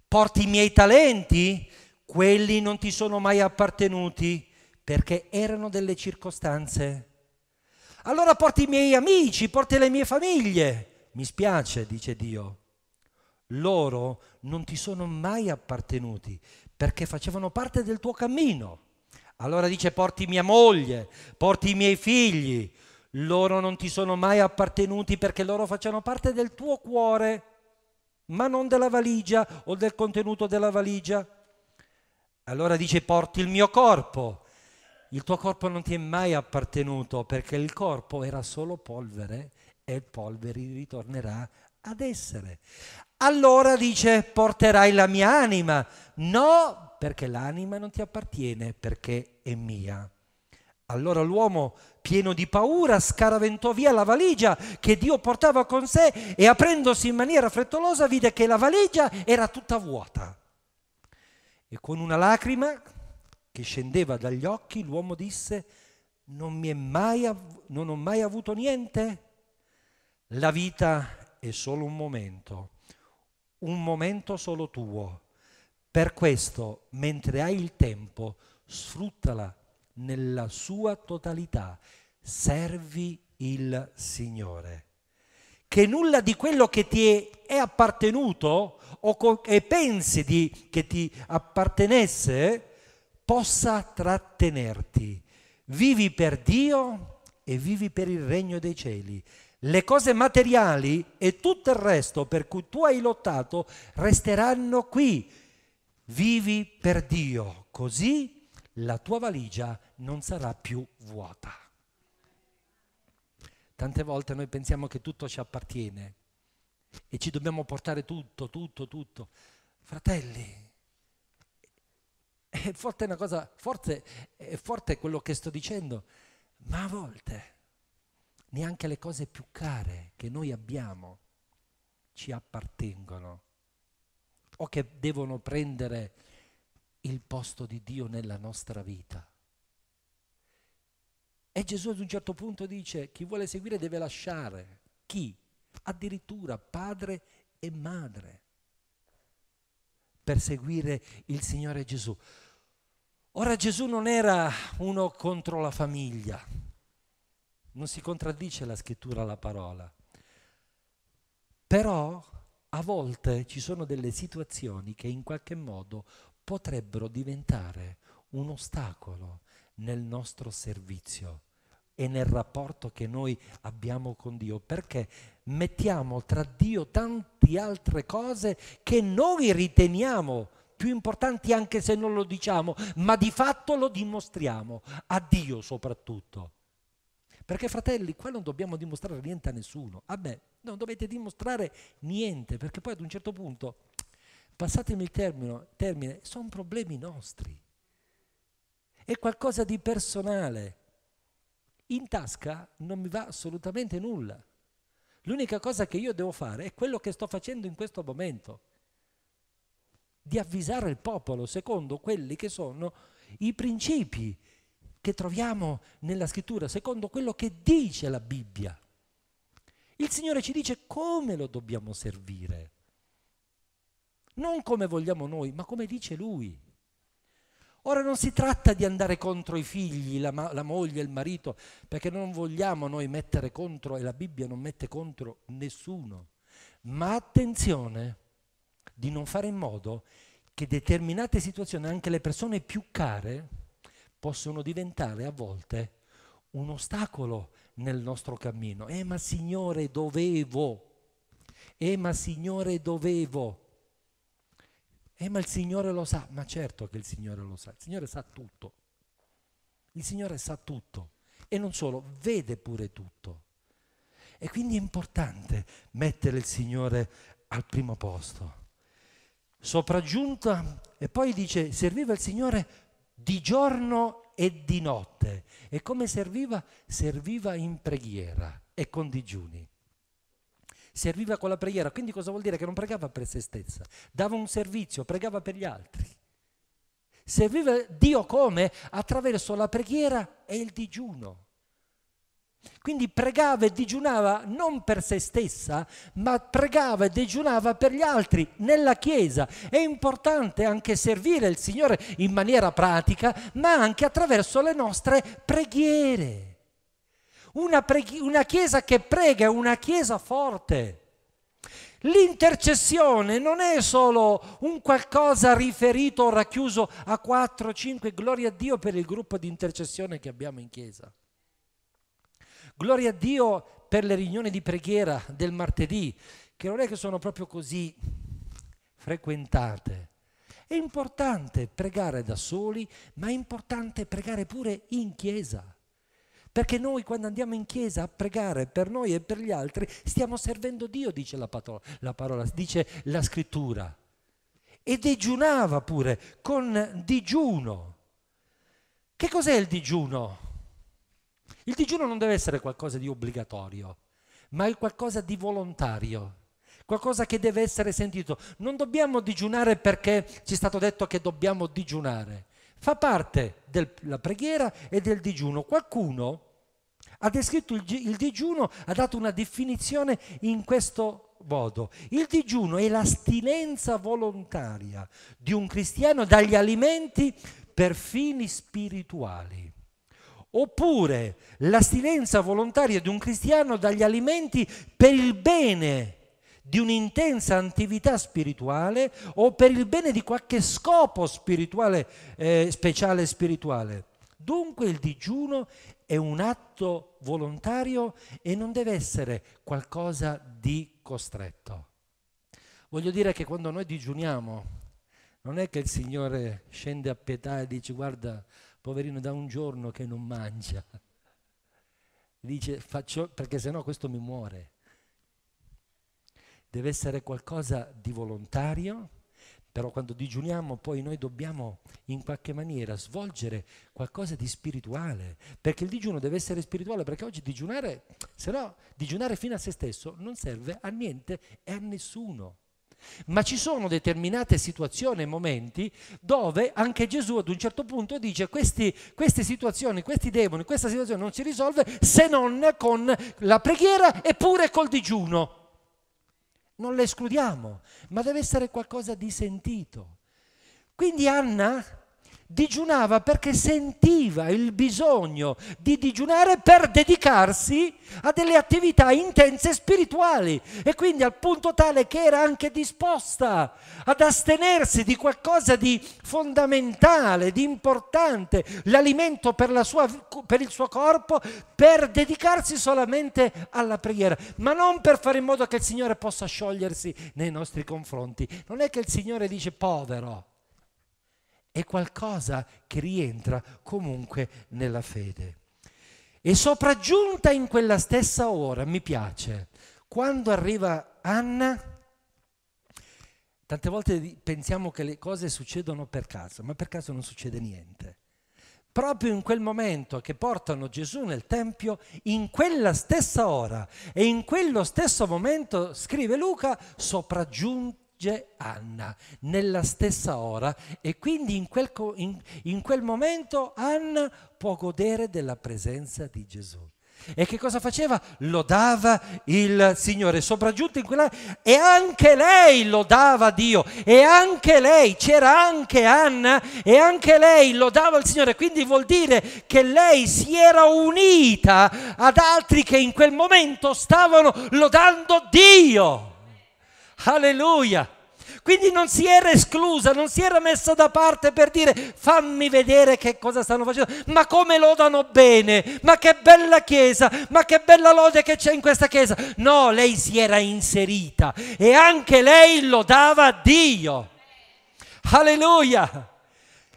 Porti i miei talenti? Quelli non ti sono mai appartenuti perché erano delle circostanze. Allora porti i miei amici, porti le mie famiglie. Mi spiace, dice Dio. Loro non ti sono mai appartenuti perché facevano parte del tuo cammino. Allora dice porti mia moglie, porti i miei figli, loro non ti sono mai appartenuti perché loro facciano parte del tuo cuore, ma non della valigia o del contenuto della valigia. Allora dice porti il mio corpo. Il tuo corpo non ti è mai appartenuto perché il corpo era solo polvere e polvere ritornerà ad essere. Allora dice, porterai la mia anima. No, perché l'anima non ti appartiene, perché è mia. Allora l'uomo, pieno di paura, scaraventò via la valigia che Dio portava con sé e aprendosi in maniera frettolosa vide che la valigia era tutta vuota. E con una lacrima che scendeva dagli occhi, l'uomo disse, non, non ho mai avuto niente. La vita è solo un momento, un momento solo tuo. Per questo, mentre hai il tempo, sfruttala nella sua totalità. Servi il Signore. Che nulla di quello che ti è appartenuto o che pensi di, che ti appartenesse possa trattenerti. Vivi per Dio e vivi per il regno dei cieli le cose materiali e tutto il resto per cui tu hai lottato resteranno qui. Vivi per Dio, così la tua valigia non sarà più vuota. Tante volte noi pensiamo che tutto ci appartiene e ci dobbiamo portare tutto, tutto, tutto. Fratelli, è forte una cosa, forse è forte quello che sto dicendo, ma a volte neanche le cose più care che noi abbiamo ci appartengono o che devono prendere il posto di Dio nella nostra vita. E Gesù ad un certo punto dice, chi vuole seguire deve lasciare, chi? Addirittura padre e madre, per seguire il Signore Gesù. Ora Gesù non era uno contro la famiglia, non si contraddice la scrittura alla parola. Però a volte ci sono delle situazioni che in qualche modo potrebbero diventare un ostacolo nel nostro servizio e nel rapporto che noi abbiamo con Dio, perché mettiamo tra Dio tante altre cose che noi riteniamo più importanti anche se non lo diciamo, ma di fatto lo dimostriamo, a Dio soprattutto. Perché fratelli, qua non dobbiamo dimostrare niente a nessuno. A ah, me non dovete dimostrare niente, perché poi ad un certo punto, passatemi il termine, termine sono problemi nostri. È qualcosa di personale. In tasca non mi va assolutamente nulla. L'unica cosa che io devo fare è quello che sto facendo in questo momento, di avvisare il popolo secondo quelli che sono i principi che troviamo nella scrittura, secondo quello che dice la Bibbia. Il Signore ci dice come lo dobbiamo servire, non come vogliamo noi, ma come dice Lui. Ora non si tratta di andare contro i figli, la, ma- la moglie, il marito, perché non vogliamo noi mettere contro, e la Bibbia non mette contro nessuno, ma attenzione di non fare in modo che determinate situazioni, anche le persone più care, possono diventare a volte un ostacolo nel nostro cammino. Eh ma Signore dovevo, eh ma Signore dovevo, eh ma il Signore lo sa, ma certo che il Signore lo sa, il Signore sa tutto, il Signore sa tutto e non solo, vede pure tutto. E quindi è importante mettere il Signore al primo posto. Sopraggiunta, e poi dice, serviva il Signore di giorno e di notte. E come serviva? Serviva in preghiera e con digiuni. Serviva con la preghiera, quindi cosa vuol dire? Che non pregava per se stessa, dava un servizio, pregava per gli altri. Serviva Dio come? Attraverso la preghiera e il digiuno. Quindi pregava e digiunava non per se stessa, ma pregava e digiunava per gli altri nella Chiesa. È importante anche servire il Signore in maniera pratica, ma anche attraverso le nostre preghiere. Una, preghi- una Chiesa che prega è una Chiesa forte. L'intercessione non è solo un qualcosa riferito o racchiuso a 4, 5, gloria a Dio per il gruppo di intercessione che abbiamo in Chiesa. Gloria a Dio per le riunioni di preghiera del martedì, che non è che sono proprio così frequentate. È importante pregare da soli, ma è importante pregare pure in chiesa. Perché noi quando andiamo in chiesa a pregare per noi e per gli altri, stiamo servendo Dio, dice la, parola, la parola dice la scrittura. E digiunava pure con digiuno. Che cos'è il digiuno? Il digiuno non deve essere qualcosa di obbligatorio, ma è qualcosa di volontario qualcosa che deve essere sentito. Non dobbiamo digiunare perché ci è stato detto che dobbiamo digiunare. Fa parte della preghiera e del digiuno. Qualcuno ha descritto il, il digiuno, ha dato una definizione in questo modo. Il digiuno è l'astinenza volontaria di un cristiano dagli alimenti per fini spirituali. Oppure l'astinenza volontaria di un cristiano dagli alimenti per il bene di un'intensa attività spirituale o per il bene di qualche scopo spirituale, eh, speciale spirituale. Dunque il digiuno è un atto volontario e non deve essere qualcosa di costretto. Voglio dire che quando noi digiuniamo, non è che il Signore scende a pietà e dice guarda, poverino da un giorno che non mangia. Dice, faccio, perché sennò questo mi muore. Deve essere qualcosa di volontario, però quando digiuniamo poi noi dobbiamo in qualche maniera svolgere qualcosa di spirituale, perché il digiuno deve essere spirituale, perché oggi digiunare, se no digiunare fino a se stesso non serve a niente e a nessuno. Ma ci sono determinate situazioni e momenti dove anche Gesù ad un certo punto dice questi, queste situazioni, questi demoni, questa situazione non si risolve se non con la preghiera eppure col digiuno. Non le escludiamo, ma deve essere qualcosa di sentito. Quindi Anna digiunava perché sentiva il bisogno di digiunare per dedicarsi a delle attività intense spirituali e quindi al punto tale che era anche disposta ad astenersi di qualcosa di fondamentale, di importante, l'alimento per, sua, per il suo corpo, per dedicarsi solamente alla preghiera, ma non per fare in modo che il Signore possa sciogliersi nei nostri confronti. Non è che il Signore dice povero è qualcosa che rientra comunque nella fede. E sopraggiunta in quella stessa ora, mi piace, quando arriva Anna, Tante volte pensiamo che le cose succedono per caso, ma per caso non succede niente. Proprio in quel momento che portano Gesù nel Tempio, in quella stessa ora e in quello stesso momento, scrive Luca, sopraggiunta sorge Anna nella stessa ora e quindi in quel, in, in quel momento Anna può godere della presenza di Gesù. E che cosa faceva? Lodava il Signore, sopraggiunta in quella... E anche lei lodava Dio, e anche lei, c'era anche Anna, e anche lei lodava il Signore. Quindi vuol dire che lei si era unita ad altri che in quel momento stavano lodando Dio. Alleluia! Quindi non si era esclusa, non si era messa da parte per dire fammi vedere che cosa stanno facendo, ma come lodano bene, ma che bella chiesa, ma che bella lode che c'è in questa chiesa. No, lei si era inserita e anche lei lodava Dio. Alleluia!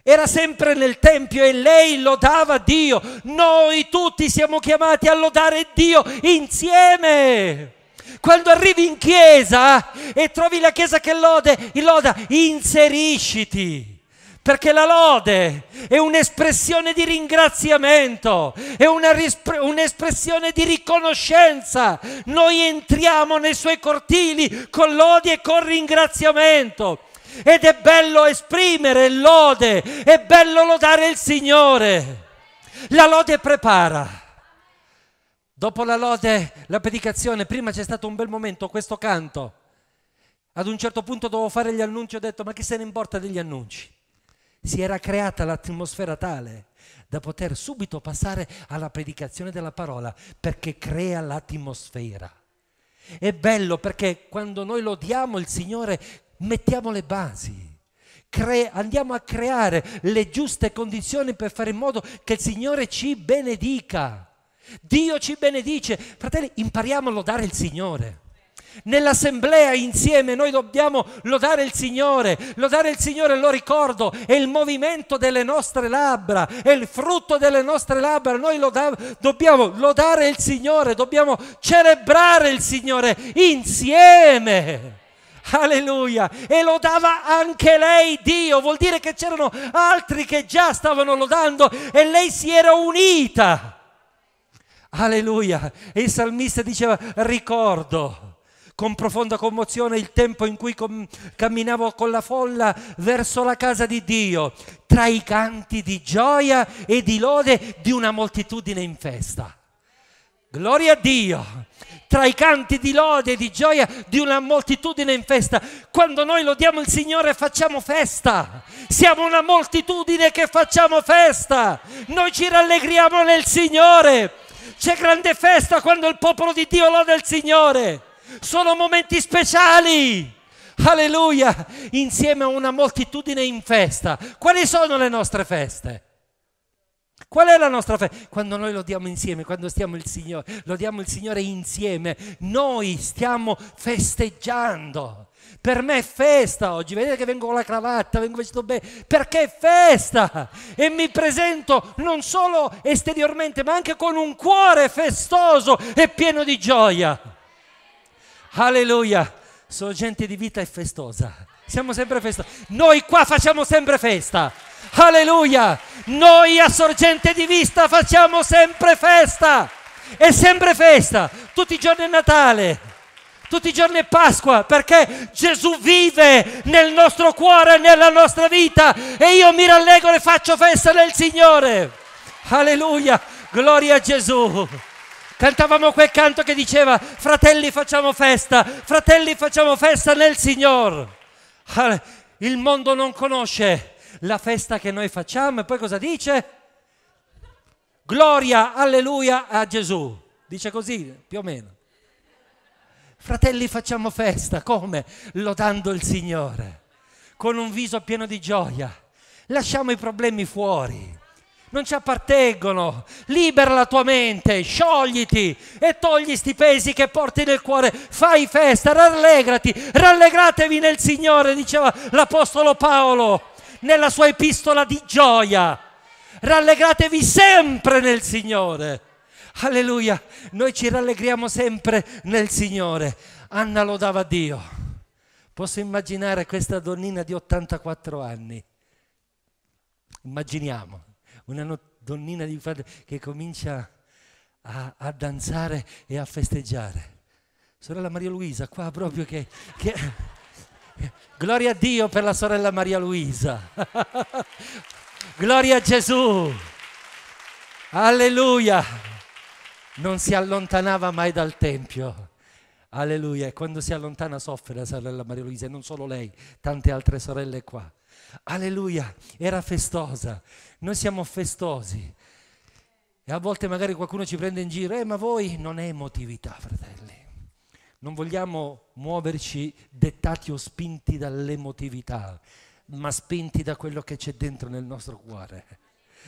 Era sempre nel Tempio e lei lodava Dio. Noi tutti siamo chiamati a lodare Dio insieme. Quando arrivi in chiesa e trovi la chiesa che lode, loda, inserisciti. Perché la lode è un'espressione di ringraziamento, è un'espressione di riconoscenza. Noi entriamo nei suoi cortili con lodi e con ringraziamento. Ed è bello esprimere lode, è bello lodare il Signore. La lode prepara Dopo la lode, la predicazione, prima c'è stato un bel momento, questo canto. Ad un certo punto dovevo fare gli annunci, ho detto ma chi se ne importa degli annunci? Si era creata l'atmosfera tale da poter subito passare alla predicazione della parola, perché crea l'atmosfera. È bello perché quando noi lodiamo il Signore mettiamo le basi. Cre- andiamo a creare le giuste condizioni per fare in modo che il Signore ci benedica. Dio ci benedice. Fratelli, impariamo a lodare il Signore. Nell'assemblea insieme noi dobbiamo lodare il Signore, lodare il Signore, lo ricordo, è il movimento delle nostre labbra, è il frutto delle nostre labbra, noi loda- dobbiamo lodare il Signore, dobbiamo celebrare il Signore insieme. Alleluia! E lodava anche lei Dio, vuol dire che c'erano altri che già stavano lodando e lei si era unita Alleluia. E il salmista diceva, ricordo con profonda commozione il tempo in cui com- camminavo con la folla verso la casa di Dio, tra i canti di gioia e di lode di una moltitudine in festa. Gloria a Dio! Tra i canti di lode e di gioia di una moltitudine in festa. Quando noi lodiamo il Signore facciamo festa. Siamo una moltitudine che facciamo festa. Noi ci rallegriamo nel Signore. C'è grande festa quando il popolo di Dio loda il Signore. Sono momenti speciali. Alleluia! Insieme a una moltitudine in festa. Quali sono le nostre feste? Qual è la nostra festa? Quando noi lodiamo insieme, quando stiamo il Signore, lodiamo il Signore insieme, noi stiamo festeggiando. Per me è festa oggi, vedete che vengo con la cravatta, vengo vestito bene, perché è festa e mi presento non solo esteriormente ma anche con un cuore festoso e pieno di gioia. Alleluia, sono gente di vita e festosa. Siamo sempre festa. Noi qua facciamo sempre festa. Alleluia! Noi a Sorgente di Vista facciamo sempre festa. È sempre festa. Tutti i giorni è Natale tutti i giorni è Pasqua perché Gesù vive nel nostro cuore, nella nostra vita e io mi rallegro e faccio festa nel Signore. Alleluia, gloria a Gesù. Cantavamo quel canto che diceva, fratelli facciamo festa, fratelli facciamo festa nel Signore. Il mondo non conosce la festa che noi facciamo e poi cosa dice? Gloria, alleluia a Gesù. Dice così, più o meno. Fratelli, facciamo festa, come? Lodando il Signore, con un viso pieno di gioia. Lasciamo i problemi fuori, non ci appartengono. Libera la tua mente, sciogliti e togli sti pesi che porti nel cuore. Fai festa, rallegrati, rallegratevi nel Signore, diceva l'Apostolo Paolo nella sua epistola di gioia. Rallegratevi sempre nel Signore. Alleluia, noi ci rallegriamo sempre nel Signore. Anna lodava Dio. Posso immaginare questa donnina di 84 anni? Immaginiamo, una donnina di padre che comincia a, a, danzare e a festeggiare. Sorella Maria Luisa, qua proprio che, che... Gloria a Dio per la sorella Maria Luisa. Gloria a Gesù. Alleluia non si allontanava mai dal Tempio. Alleluia, e quando si allontana soffre la sorella Maria Luisa, e non solo lei, tante altre sorelle qua. Alleluia, era festosa, noi siamo festosi. E a volte magari qualcuno ci prende in giro, eh, ma voi non è emotività, fratelli. Non vogliamo muoverci dettati o spinti dall'emotività, ma spinti da quello che c'è dentro nel nostro cuore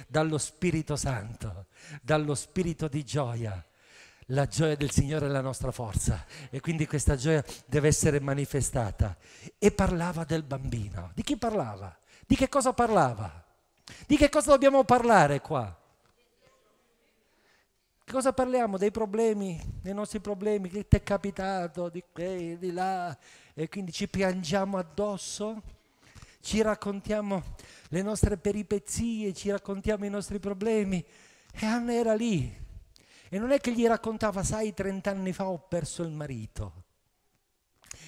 dallo Spirito Santo, dallo Spirito di gioia. La gioia del Signore è la nostra forza e quindi questa gioia deve essere manifestata. E parlava del bambino. Di chi parlava? Di che cosa parlava? Di che cosa dobbiamo parlare qua? cosa parliamo? Dei problemi, dei nostri problemi, che ti è capitato di qui, di là, e quindi ci piangiamo addosso? ci raccontiamo le nostre peripezie, ci raccontiamo i nostri problemi. E Anna era lì. E non è che gli raccontava, sai, 30 anni fa ho perso il marito.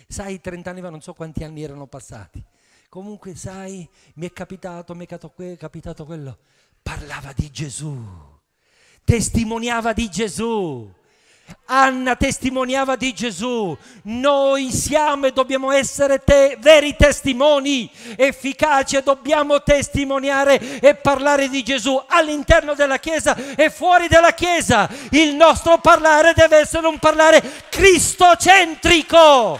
Sai, 30 anni fa non so quanti anni erano passati. Comunque, sai, mi è capitato, mi è capitato quello. Parlava di Gesù, testimoniava di Gesù. Anna testimoniava di Gesù, noi siamo e dobbiamo essere te veri testimoni, efficaci, dobbiamo testimoniare e parlare di Gesù all'interno della Chiesa e fuori dalla Chiesa. Il nostro parlare deve essere un parlare cristocentrico.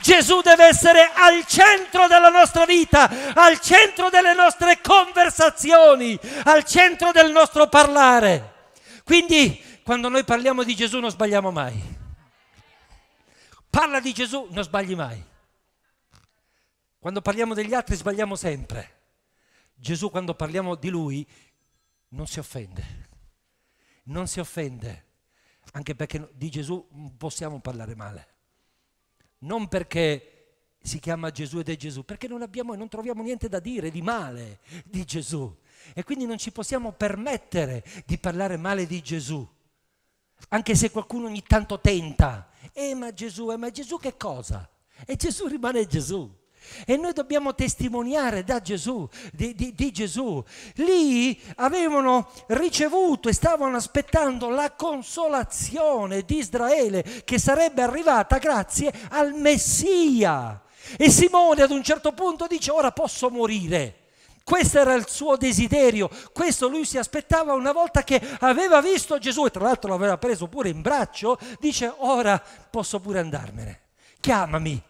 Gesù deve essere al centro della nostra vita, al centro delle nostre conversazioni, al centro del nostro parlare. Quindi quando noi parliamo di Gesù non sbagliamo mai. Parla di Gesù, non sbagli mai. Quando parliamo degli altri sbagliamo sempre. Gesù quando parliamo di lui non si offende. Non si offende, anche perché di Gesù possiamo parlare male. Non perché si chiama Gesù ed è Gesù, perché non abbiamo e non troviamo niente da dire di male di Gesù. E quindi non ci possiamo permettere di parlare male di Gesù anche se qualcuno ogni tanto tenta. Eh ma Gesù, eh ma Gesù che cosa? E Gesù rimane Gesù. E noi dobbiamo testimoniare da Gesù, di, di, di, Gesù. Lì avevano ricevuto e stavano aspettando la consolazione di Israele che sarebbe arrivata grazie al Messia. E Simone ad un certo punto dice ora posso morire. Questo era il suo desiderio, questo lui si aspettava una volta che aveva visto Gesù e tra l'altro l'aveva preso pure in braccio, dice ora posso pure andarmene, chiamami.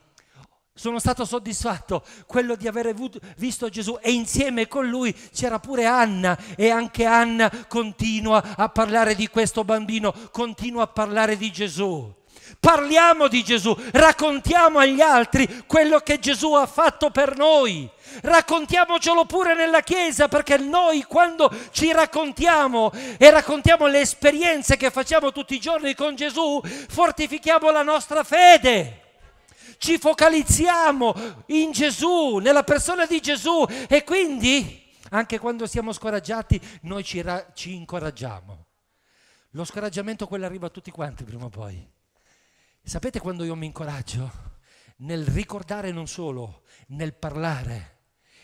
Sono stato soddisfatto quello di aver visto Gesù e insieme con lui c'era pure Anna e anche Anna continua a parlare di questo bambino, continua a parlare di Gesù parliamo di Gesù, raccontiamo agli altri quello che Gesù ha fatto per noi raccontiamocelo pure nella Chiesa, perché noi quando ci raccontiamo e raccontiamo le esperienze che facciamo tutti i giorni con Gesù, fortifichiamo la nostra fede. Ci focalizziamo in Gesù, nella persona di Gesù e quindi anche quando siamo scoraggiati noi ci, ra- ci incoraggiamo. Lo scoraggiamento quello arriva a tutti quanti prima o poi. Sapete quando io mi incoraggio? Nel ricordare non solo, nel parlare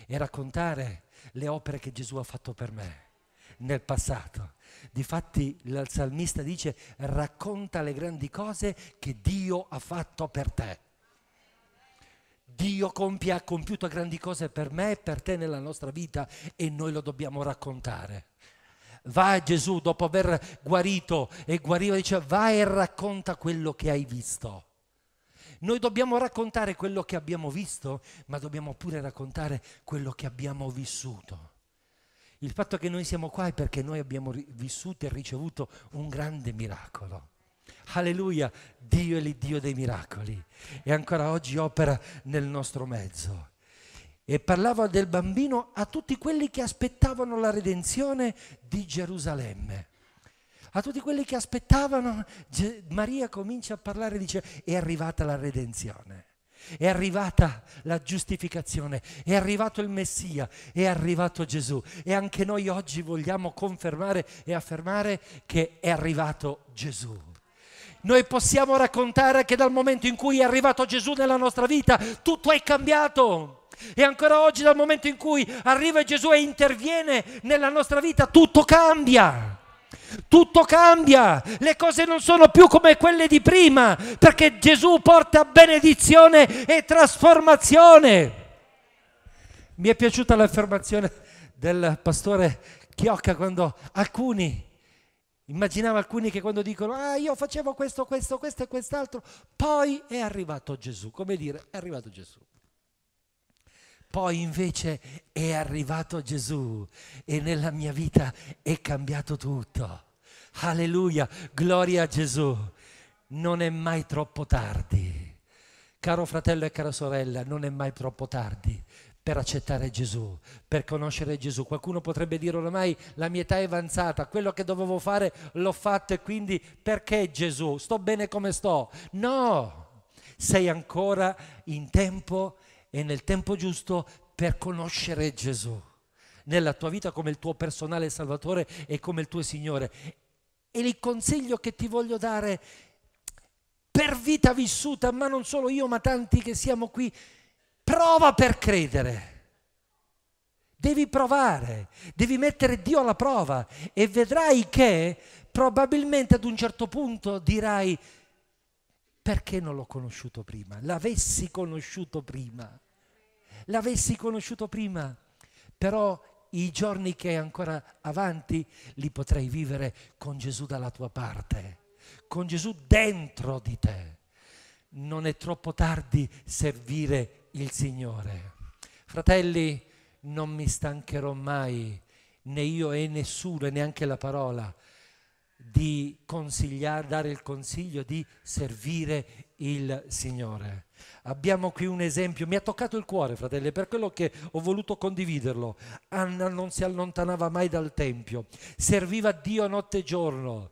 e raccontare le opere che Gesù ha fatto per me nel passato. Difatti il salmista dice racconta le grandi cose che Dio ha fatto per te. Dio compie, ha compiuto grandi cose per me e per te nella nostra vita e noi lo dobbiamo raccontare. Va Gesù dopo aver guarito e guariva, dice vai e racconta quello che hai visto. Noi dobbiamo raccontare quello che abbiamo visto, ma dobbiamo pure raccontare quello che abbiamo vissuto. Il fatto che noi siamo qua è perché noi abbiamo vissuto e ricevuto un grande miracolo. Alleluia, Dio è l'Iddio dei miracoli e ancora oggi opera nel nostro mezzo. E parlava del bambino a tutti quelli che aspettavano la redenzione di Gerusalemme a tutti quelli che aspettavano, Maria comincia a parlare e dice è arrivata la redenzione, è arrivata la giustificazione, è arrivato il Messia, è arrivato Gesù e anche noi oggi vogliamo confermare e affermare che è arrivato Gesù. Noi possiamo raccontare che dal momento in cui è arrivato Gesù nella nostra vita tutto è cambiato. E ancora oggi dal momento in cui arriva Gesù e interviene nella nostra vita tutto cambia tutto cambia, le cose non sono più come quelle di prima, perché Gesù porta benedizione e trasformazione. Mi è piaciuta l'affermazione del pastore Chiocca quando alcuni, immaginavo alcuni che quando dicono ah io facevo questo, questo, questo e quest'altro, poi è arrivato Gesù, come dire, è arrivato Gesù. Poi invece è arrivato Gesù e nella mia vita è cambiato tutto. Alleluia, gloria a Gesù. Non è mai troppo tardi. Caro fratello e cara sorella, non è mai troppo tardi per accettare Gesù, per conoscere Gesù. Qualcuno potrebbe dire ormai la mia età è avanzata, quello che dovevo fare l'ho fatto e quindi perché Gesù? Sto bene come sto? No, sei ancora in tempo e nel tempo giusto per conoscere Gesù nella tua vita come il tuo personale Salvatore e come il tuo Signore. E il consiglio che ti voglio dare per vita vissuta, ma non solo io, ma tanti che siamo qui, prova per credere. Devi provare, devi mettere Dio alla prova e vedrai che probabilmente ad un certo punto dirai perché non l'ho conosciuto prima, l'avessi conosciuto prima l'avessi conosciuto prima, però i giorni che è ancora avanti li potrei vivere con Gesù dalla tua parte, con Gesù dentro di te. Non è troppo tardi servire il Signore. Fratelli, non mi stancherò mai, né io e nessuno, e neanche la parola, di consigliare, dare il consiglio di servire il Signore. Abbiamo qui un esempio, mi ha toccato il cuore fratelli, per quello che ho voluto condividerlo. Anna non si allontanava mai dal Tempio, serviva Dio notte e giorno.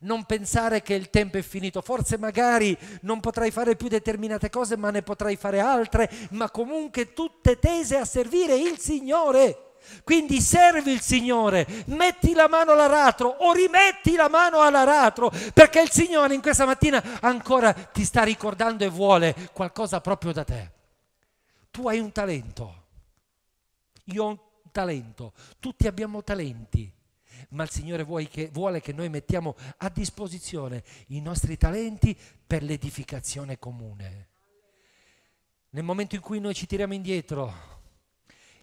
Non pensare che il tempo è finito, forse magari non potrai fare più determinate cose, ma ne potrai fare altre, ma comunque tutte tese a servire il Signore. Quindi servi il Signore, metti la mano all'aratro o rimetti la mano all'aratro, perché il Signore in questa mattina ancora ti sta ricordando e vuole qualcosa proprio da te. Tu hai un talento, io ho un talento, tutti abbiamo talenti, ma il Signore che, vuole che noi mettiamo a disposizione i nostri talenti per l'edificazione comune. Nel momento in cui noi ci tiriamo indietro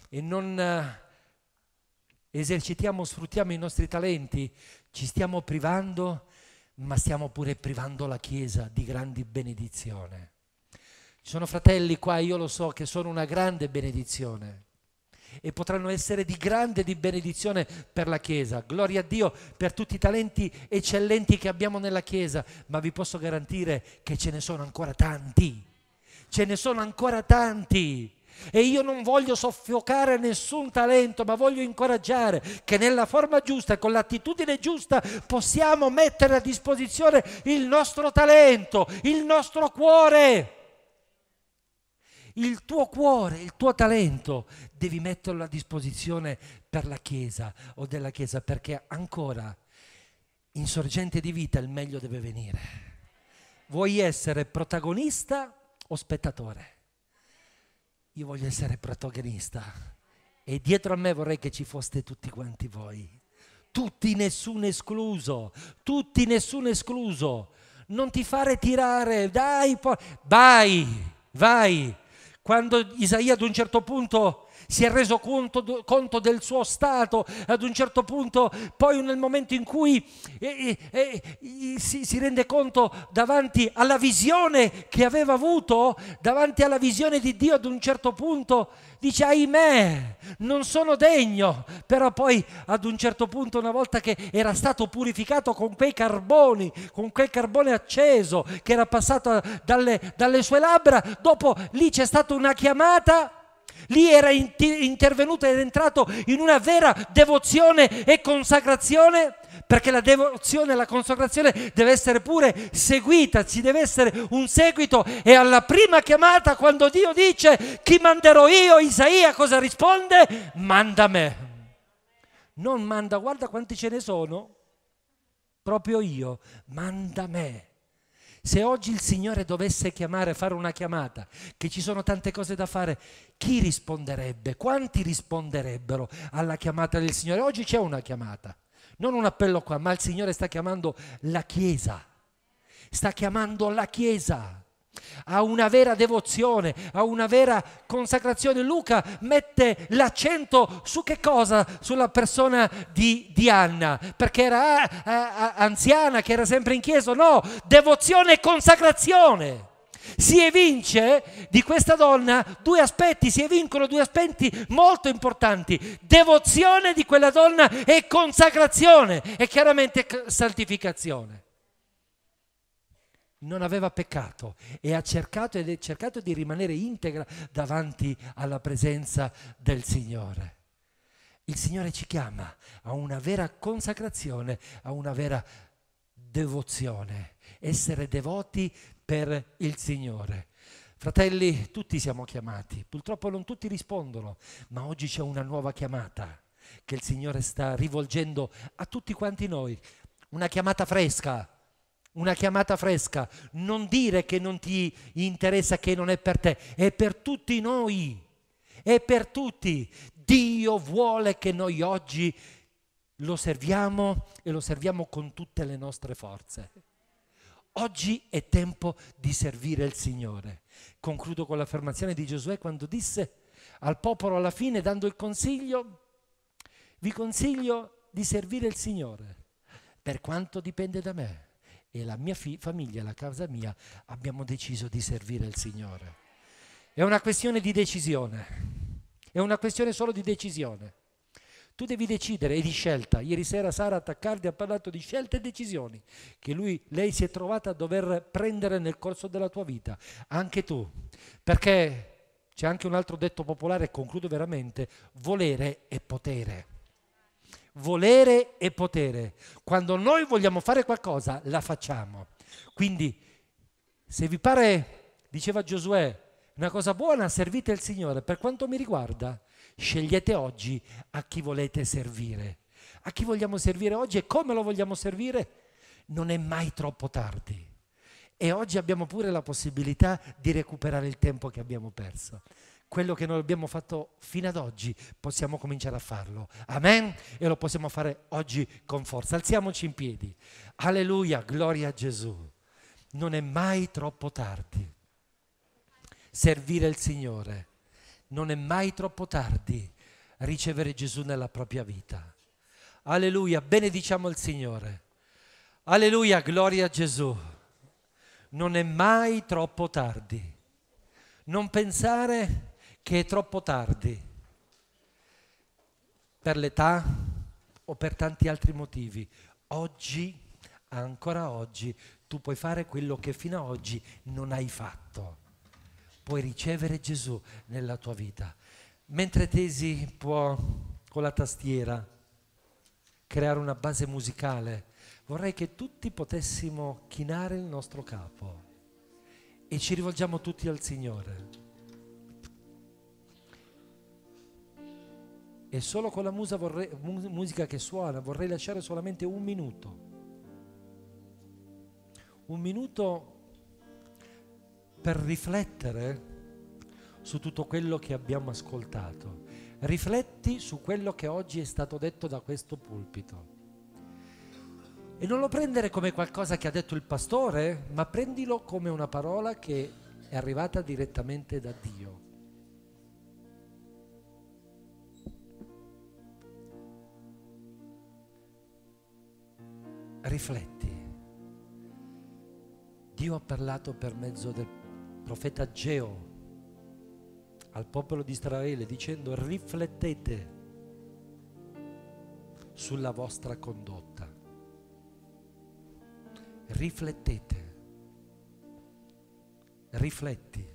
e non eh, esercitiamo, sfruttiamo i nostri talenti, ci stiamo privando, ma stiamo pure privando la Chiesa di grandi benedizioni. Ci sono fratelli qua, io lo so, che sono una grande benedizione e potranno essere di grande di benedizione per la Chiesa. Gloria a Dio per tutti i talenti eccellenti che abbiamo nella Chiesa, ma vi posso garantire che ce ne sono ancora tanti. Ce ne sono ancora tanti e io non voglio soffocare nessun talento, ma voglio incoraggiare che nella forma giusta e con l'attitudine giusta possiamo mettere a disposizione il nostro talento, il nostro cuore. Il tuo cuore, il tuo talento devi metterlo a disposizione per la Chiesa o della Chiesa perché ancora in sorgente di vita il meglio deve venire. Vuoi essere protagonista o spettatore? Io voglio essere protagonista e dietro a me vorrei che ci foste tutti quanti voi. Tutti, nessuno escluso. Tutti, nessuno escluso. Non ti fare tirare, dai, poi. vai, vai. Quando Isaia ad un certo punto si è reso conto, conto, del suo stato ad un certo punto, poi nel momento in cui eh, eh, si, si, rende conto davanti alla visione che aveva avuto, davanti alla visione di Dio ad un certo punto, dice ahimè, non sono degno, però poi ad un certo punto una volta che era stato purificato con quei carboni, con quel carbone acceso che era passato dalle, dalle sue labbra, dopo lì c'è stata una chiamata Lì era intervenuto ed entrato in una vera devozione e consacrazione, perché la devozione e la consacrazione deve essere pure seguita, ci deve essere un seguito e alla prima chiamata quando Dio dice chi manderò io, Isaia cosa risponde? Manda me. Non manda, guarda quanti ce ne sono, proprio io, manda me. Se oggi il Signore dovesse chiamare, fare una chiamata, che ci sono tante cose da fare, chi risponderebbe? Quanti risponderebbero alla chiamata del Signore? Oggi c'è una chiamata, non un appello qua, ma il Signore sta chiamando la Chiesa. Sta chiamando la Chiesa a una vera devozione, a una vera consacrazione. Luca mette l'accento su che cosa? Sulla persona di, di Anna, perché era a, eh, a, eh, eh, anziana, che era sempre in chiesa. No, devozione e consacrazione. Si evince di questa donna due aspetti, si evincono due aspetti molto importanti, devozione di quella donna e consacrazione e chiaramente santificazione non aveva peccato e ha cercato, ed è cercato di rimanere integra davanti alla presenza del Signore. Il Signore ci chiama a una vera consacrazione, a una vera devozione, essere devoti per il Signore. Fratelli, tutti siamo chiamati, purtroppo non tutti rispondono, ma oggi c'è una nuova chiamata che il Signore sta rivolgendo a tutti quanti noi, una chiamata fresca, una chiamata fresca, non dire che non ti interessa, che non è per te, è per tutti noi, è per tutti. Dio vuole che noi oggi lo serviamo e lo serviamo con tutte le nostre forze. Oggi è tempo di servire il Signore. Concludo con l'affermazione di Giosuè quando disse al popolo alla fine, dando il consiglio, vi consiglio di servire il Signore per quanto dipende da me e la mia fi- famiglia, la casa mia, abbiamo deciso di servire il Signore. È una questione di decisione, è una questione solo di decisione. Tu devi decidere, e di scelta. Ieri sera Sara Taccardi ha parlato di scelte e decisioni che lui, lei si è trovata a dover prendere nel corso della tua vita, anche tu. Perché c'è anche un altro detto popolare, e concludo veramente, volere è potere volere e potere. Quando noi vogliamo fare qualcosa, la facciamo. Quindi, se vi pare, diceva Giosuè, una cosa buona, servite il Signore. Per quanto mi riguarda, scegliete oggi a chi volete servire. A chi vogliamo servire oggi e come lo vogliamo servire? Non è mai troppo tardi. E oggi abbiamo pure la possibilità di recuperare il tempo che abbiamo perso quello che noi abbiamo fatto fino ad oggi possiamo cominciare a farlo. Amen? E lo possiamo fare oggi con forza. Alziamoci in piedi. Alleluia, gloria a Gesù. Non è mai troppo tardi. Servire il Signore. Non è mai troppo tardi ricevere Gesù nella propria vita. Alleluia, benediciamo il Signore. Alleluia, gloria a Gesù. Non è mai troppo tardi. Non pensare che è troppo tardi per l'età o per tanti altri motivi. Oggi, ancora oggi, tu puoi fare quello che fino ad oggi non hai fatto. Puoi ricevere Gesù nella tua vita. Mentre Tesi può con la tastiera creare una base musicale, vorrei che tutti potessimo chinare il nostro capo e ci rivolgiamo tutti al Signore. e solo con la vorrei, musica che suona vorrei lasciare solamente un minuto. Un minuto per riflettere su tutto quello che abbiamo ascoltato. Rifletti su quello che oggi è stato detto da questo pulpito. E non lo prendere come qualcosa che ha detto il pastore, ma prendilo come una parola che è arrivata direttamente da Dio. rifletti. Dio ha parlato per mezzo del profeta Geo al popolo di Israele dicendo riflettete sulla vostra condotta. Riflettete. Rifletti.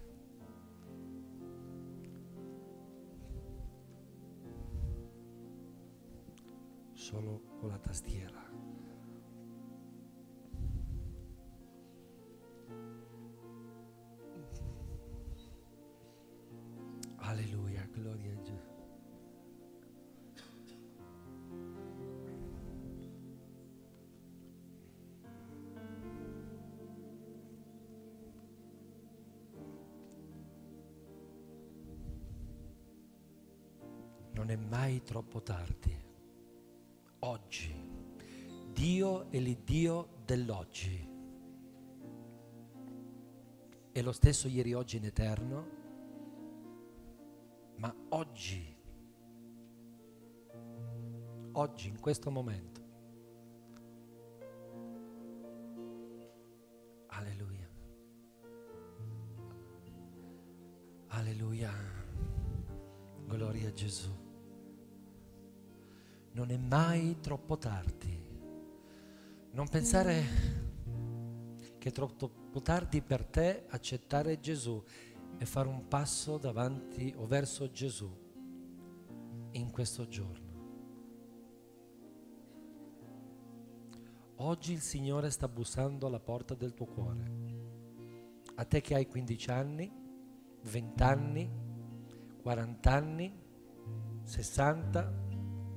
troppo tardi. Oggi. Dio è l'Iddio dell'oggi. È lo stesso ieri, oggi in eterno, ma oggi, oggi, in questo momento. troppo tardi. Non pensare che è troppo tardi per te accettare Gesù e fare un passo davanti o verso Gesù in questo giorno. Oggi il Signore sta bussando alla porta del tuo cuore. A te che hai 15 anni, 20 anni, 40 anni, 60,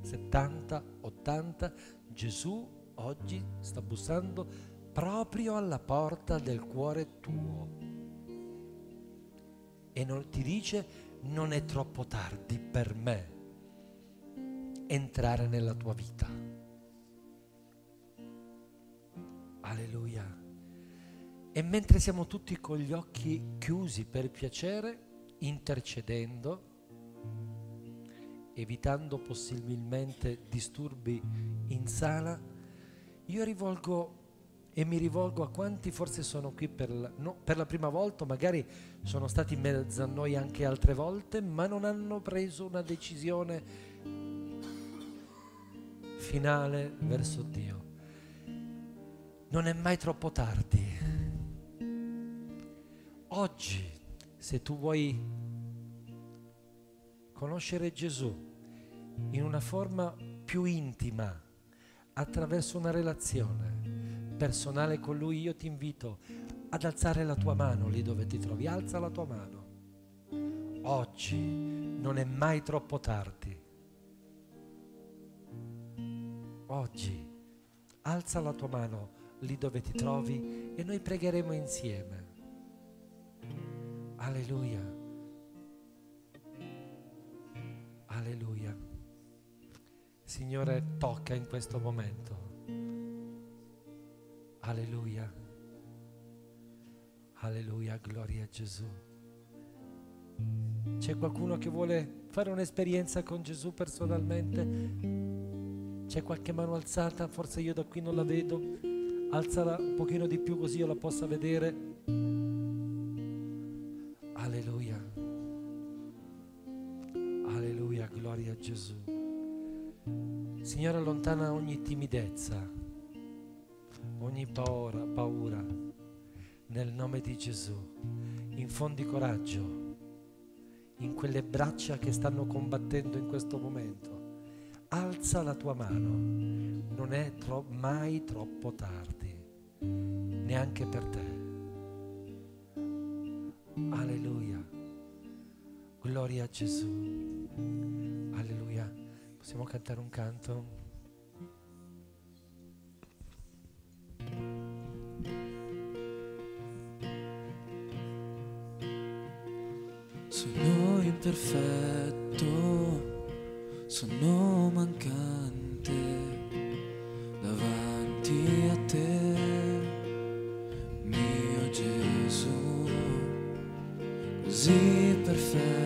70, 80, Gesù oggi sta bussando proprio alla porta del cuore tuo e non, ti dice non è troppo tardi per me entrare nella tua vita. Alleluia. E mentre siamo tutti con gli occhi chiusi per piacere, intercedendo, evitando possibilmente disturbi in sala, io rivolgo e mi rivolgo a quanti forse sono qui per la, no, per la prima volta, magari sono stati in mezzo a noi anche altre volte, ma non hanno preso una decisione finale verso Dio. Non è mai troppo tardi. Oggi, se tu vuoi conoscere Gesù in una forma più intima, attraverso una relazione personale con Lui, io ti invito ad alzare la tua mano lì dove ti trovi, alza la tua mano. Oggi non è mai troppo tardi. Oggi alza la tua mano lì dove ti trovi e noi pregheremo insieme. Alleluia. Alleluia. Signore, tocca in questo momento. Alleluia. Alleluia, gloria a Gesù. C'è qualcuno che vuole fare un'esperienza con Gesù personalmente? C'è qualche mano alzata? Forse io da qui non la vedo. Alzala un pochino di più così io la possa vedere. Alleluia. Gloria a Gesù. Signore, allontana ogni timidezza, ogni paura, paura, nel nome di Gesù. Infondi coraggio in quelle braccia che stanno combattendo in questo momento. Alza la tua mano, non è tro- mai troppo tardi, neanche per te. Alleluia, gloria a Gesù. Possiamo cantare un canto? Sono imperfetto, sono mancante davanti a te, mio Gesù, così perfetto.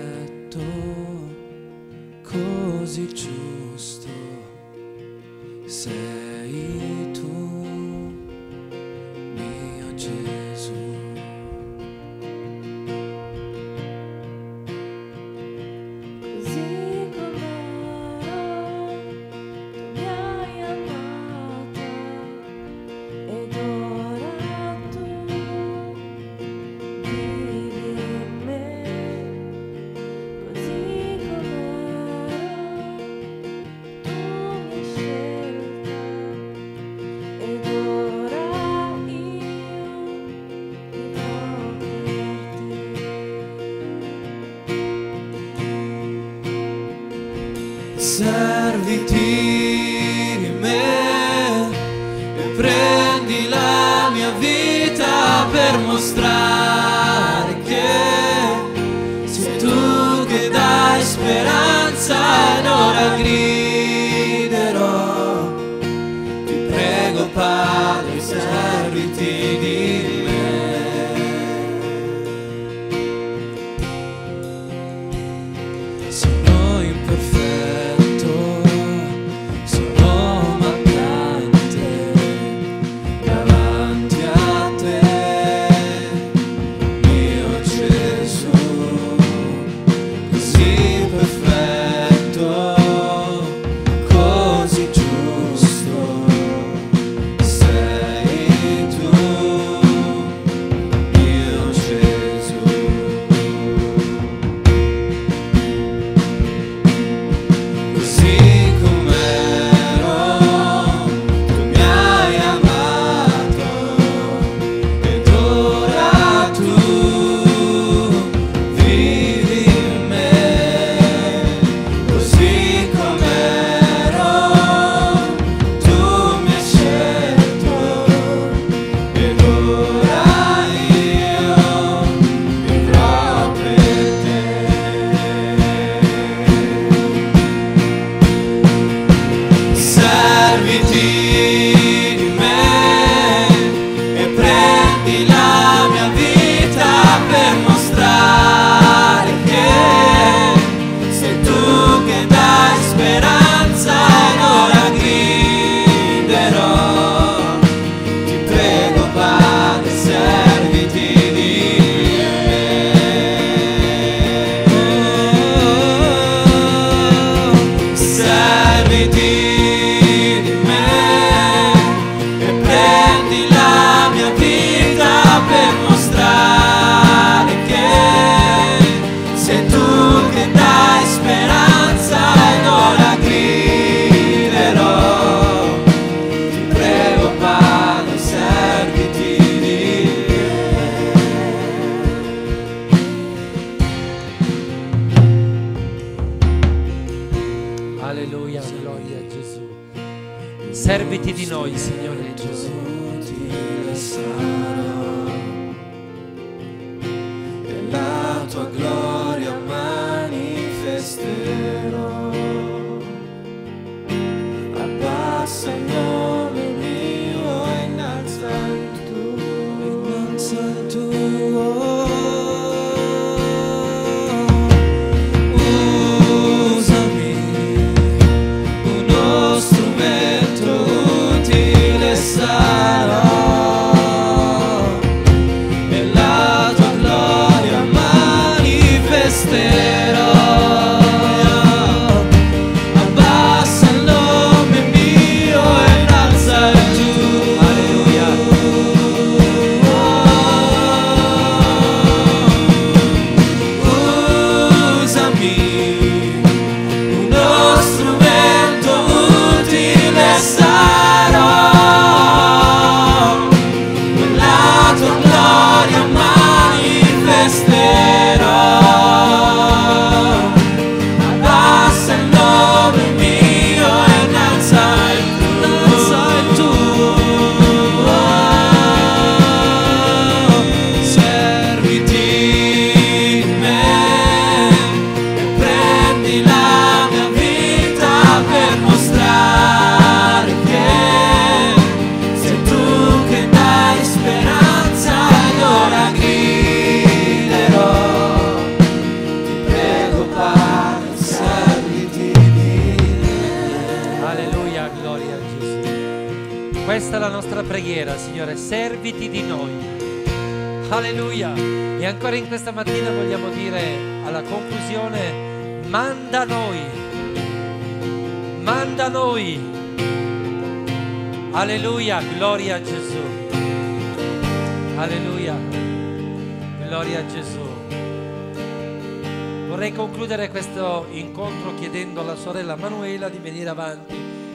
sorella Manuela di venire avanti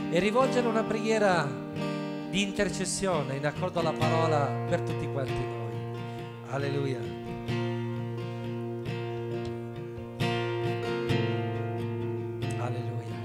e rivolgere una preghiera di intercessione in accordo alla parola per tutti quanti noi. Alleluia. Alleluia.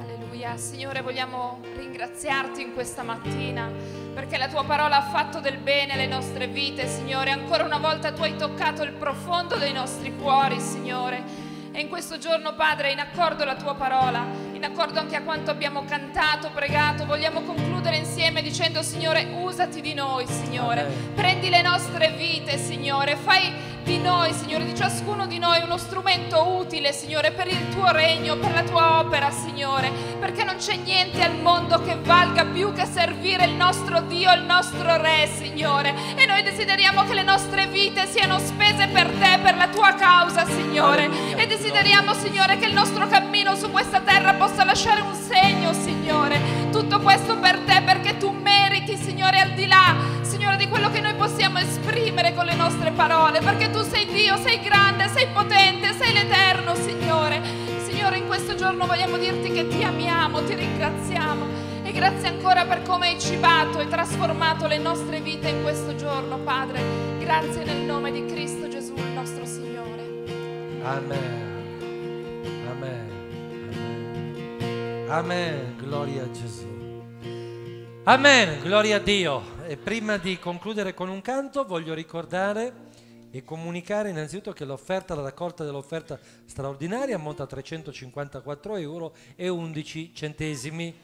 Alleluia. Signore, vogliamo ringraziarti in questa mattina perché la tua parola ha fatto del bene alle nostre vite, Signore. Ancora una volta tu hai toccato il profondo dei nostri cuori, Signore. E in questo giorno, Padre, in accordo alla tua parola, in accordo anche a quanto abbiamo cantato, pregato, vogliamo concludere insieme dicendo, Signore, usati di noi, Signore. Prendi le nostre vite, Signore. Fai di noi, Signore, di ciascuno di noi, uno strumento utile, Signore, per il tuo regno, per la tua opera, Signore, perché non c'è niente al mondo che valga più che servire il nostro Dio, il nostro Re, Signore. E noi desideriamo che le nostre vite siano spese per te, per la tua causa, Signore. E desideriamo, Signore, che il nostro cammino su questa terra possa lasciare un segno, Signore tutto questo per te perché tu meriti, Signore, al di là, Signore, di quello che noi possiamo esprimere con le nostre parole, perché tu sei Dio, sei grande, sei potente, sei l'Eterno, Signore. Signore, in questo giorno vogliamo dirti che ti amiamo, ti ringraziamo e grazie ancora per come hai cibato e trasformato le nostre vite in questo giorno, Padre. Grazie nel nome di Cristo Gesù, il nostro Signore. Amen. Amen. Amen, gloria a Gesù. Amen, gloria a Dio. E prima di concludere con un canto voglio ricordare e comunicare innanzitutto che l'offerta, la raccolta dell'offerta straordinaria ammonta a 354 euro e 11 centesimi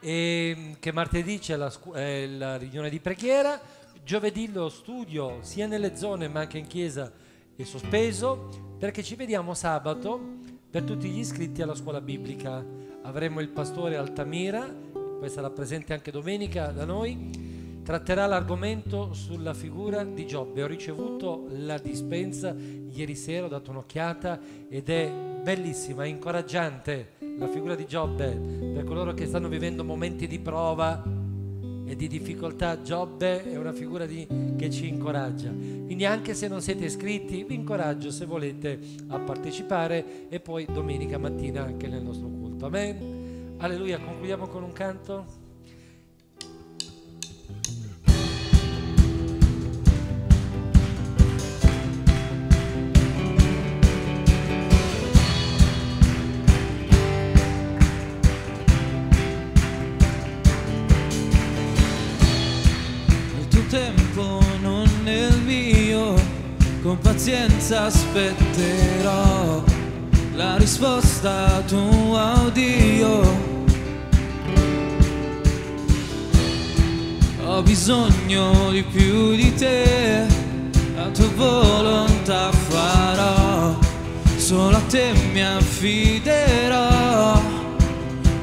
e mm, che martedì c'è la, eh, la riunione di preghiera, giovedì lo studio sia nelle zone ma anche in chiesa è sospeso perché ci vediamo sabato per tutti gli iscritti alla scuola biblica avremo il pastore Altamira, poi sarà presente anche domenica da noi, tratterà l'argomento sulla figura di Giobbe. Ho ricevuto la dispensa ieri sera, ho dato un'occhiata ed è bellissima, è incoraggiante la figura di Giobbe per coloro che stanno vivendo momenti di prova e di difficoltà. Giobbe è una figura di, che ci incoraggia. Quindi anche se non siete iscritti, vi incoraggio se volete a partecipare e poi domenica mattina anche nel nostro cuore tutto. Amen. Alleluia, concludiamo con un canto. con pazienza aspetterò la risposta tua, Dio. Ho bisogno di più di te, la tua volontà farò, solo a te mi affiderò.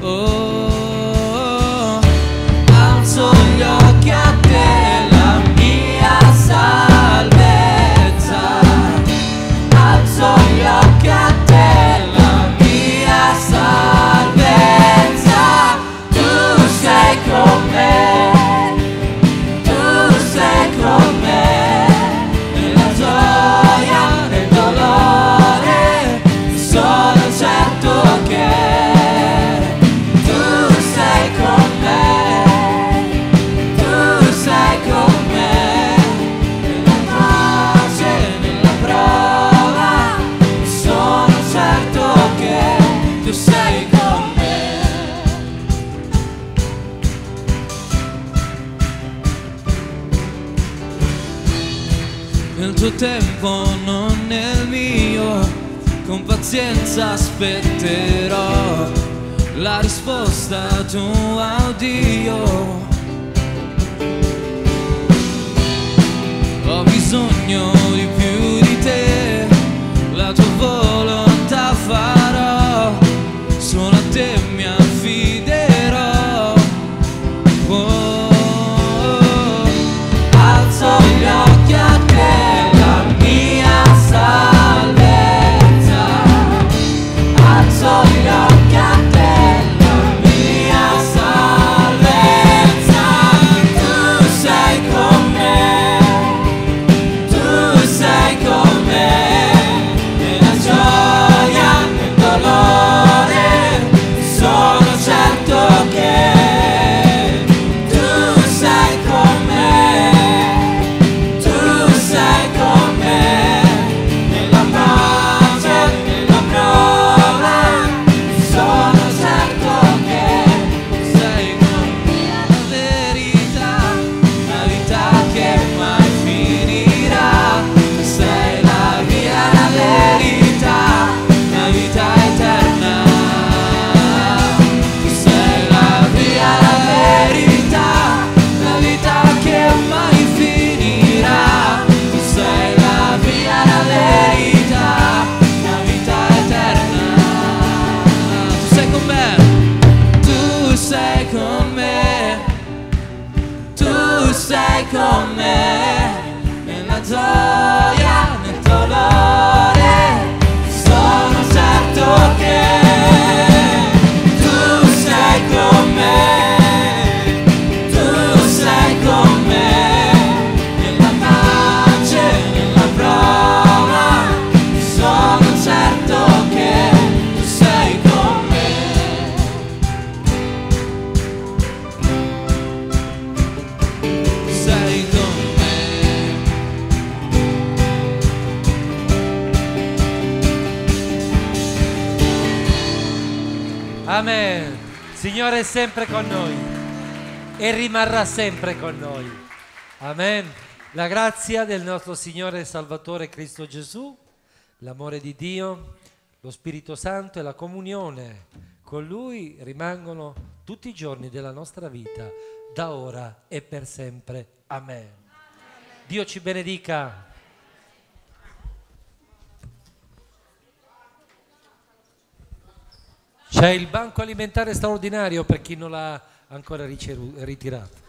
Oh, oh, oh. alzo gli occhi. pazienza aspetterò la risposta tua, oh Dio. Ho bisogno di più di te, la tua volontà farò, solo a te mi amore. rimarrà sempre con noi. Amen. La grazia del nostro Signore e Salvatore Cristo Gesù, l'amore di Dio, lo Spirito Santo e la comunione con Lui rimangono tutti i giorni della nostra vita, da ora e per sempre. Amen. Dio ci benedica. C'è il banco alimentare straordinario per chi non l'ha ancora ritirato.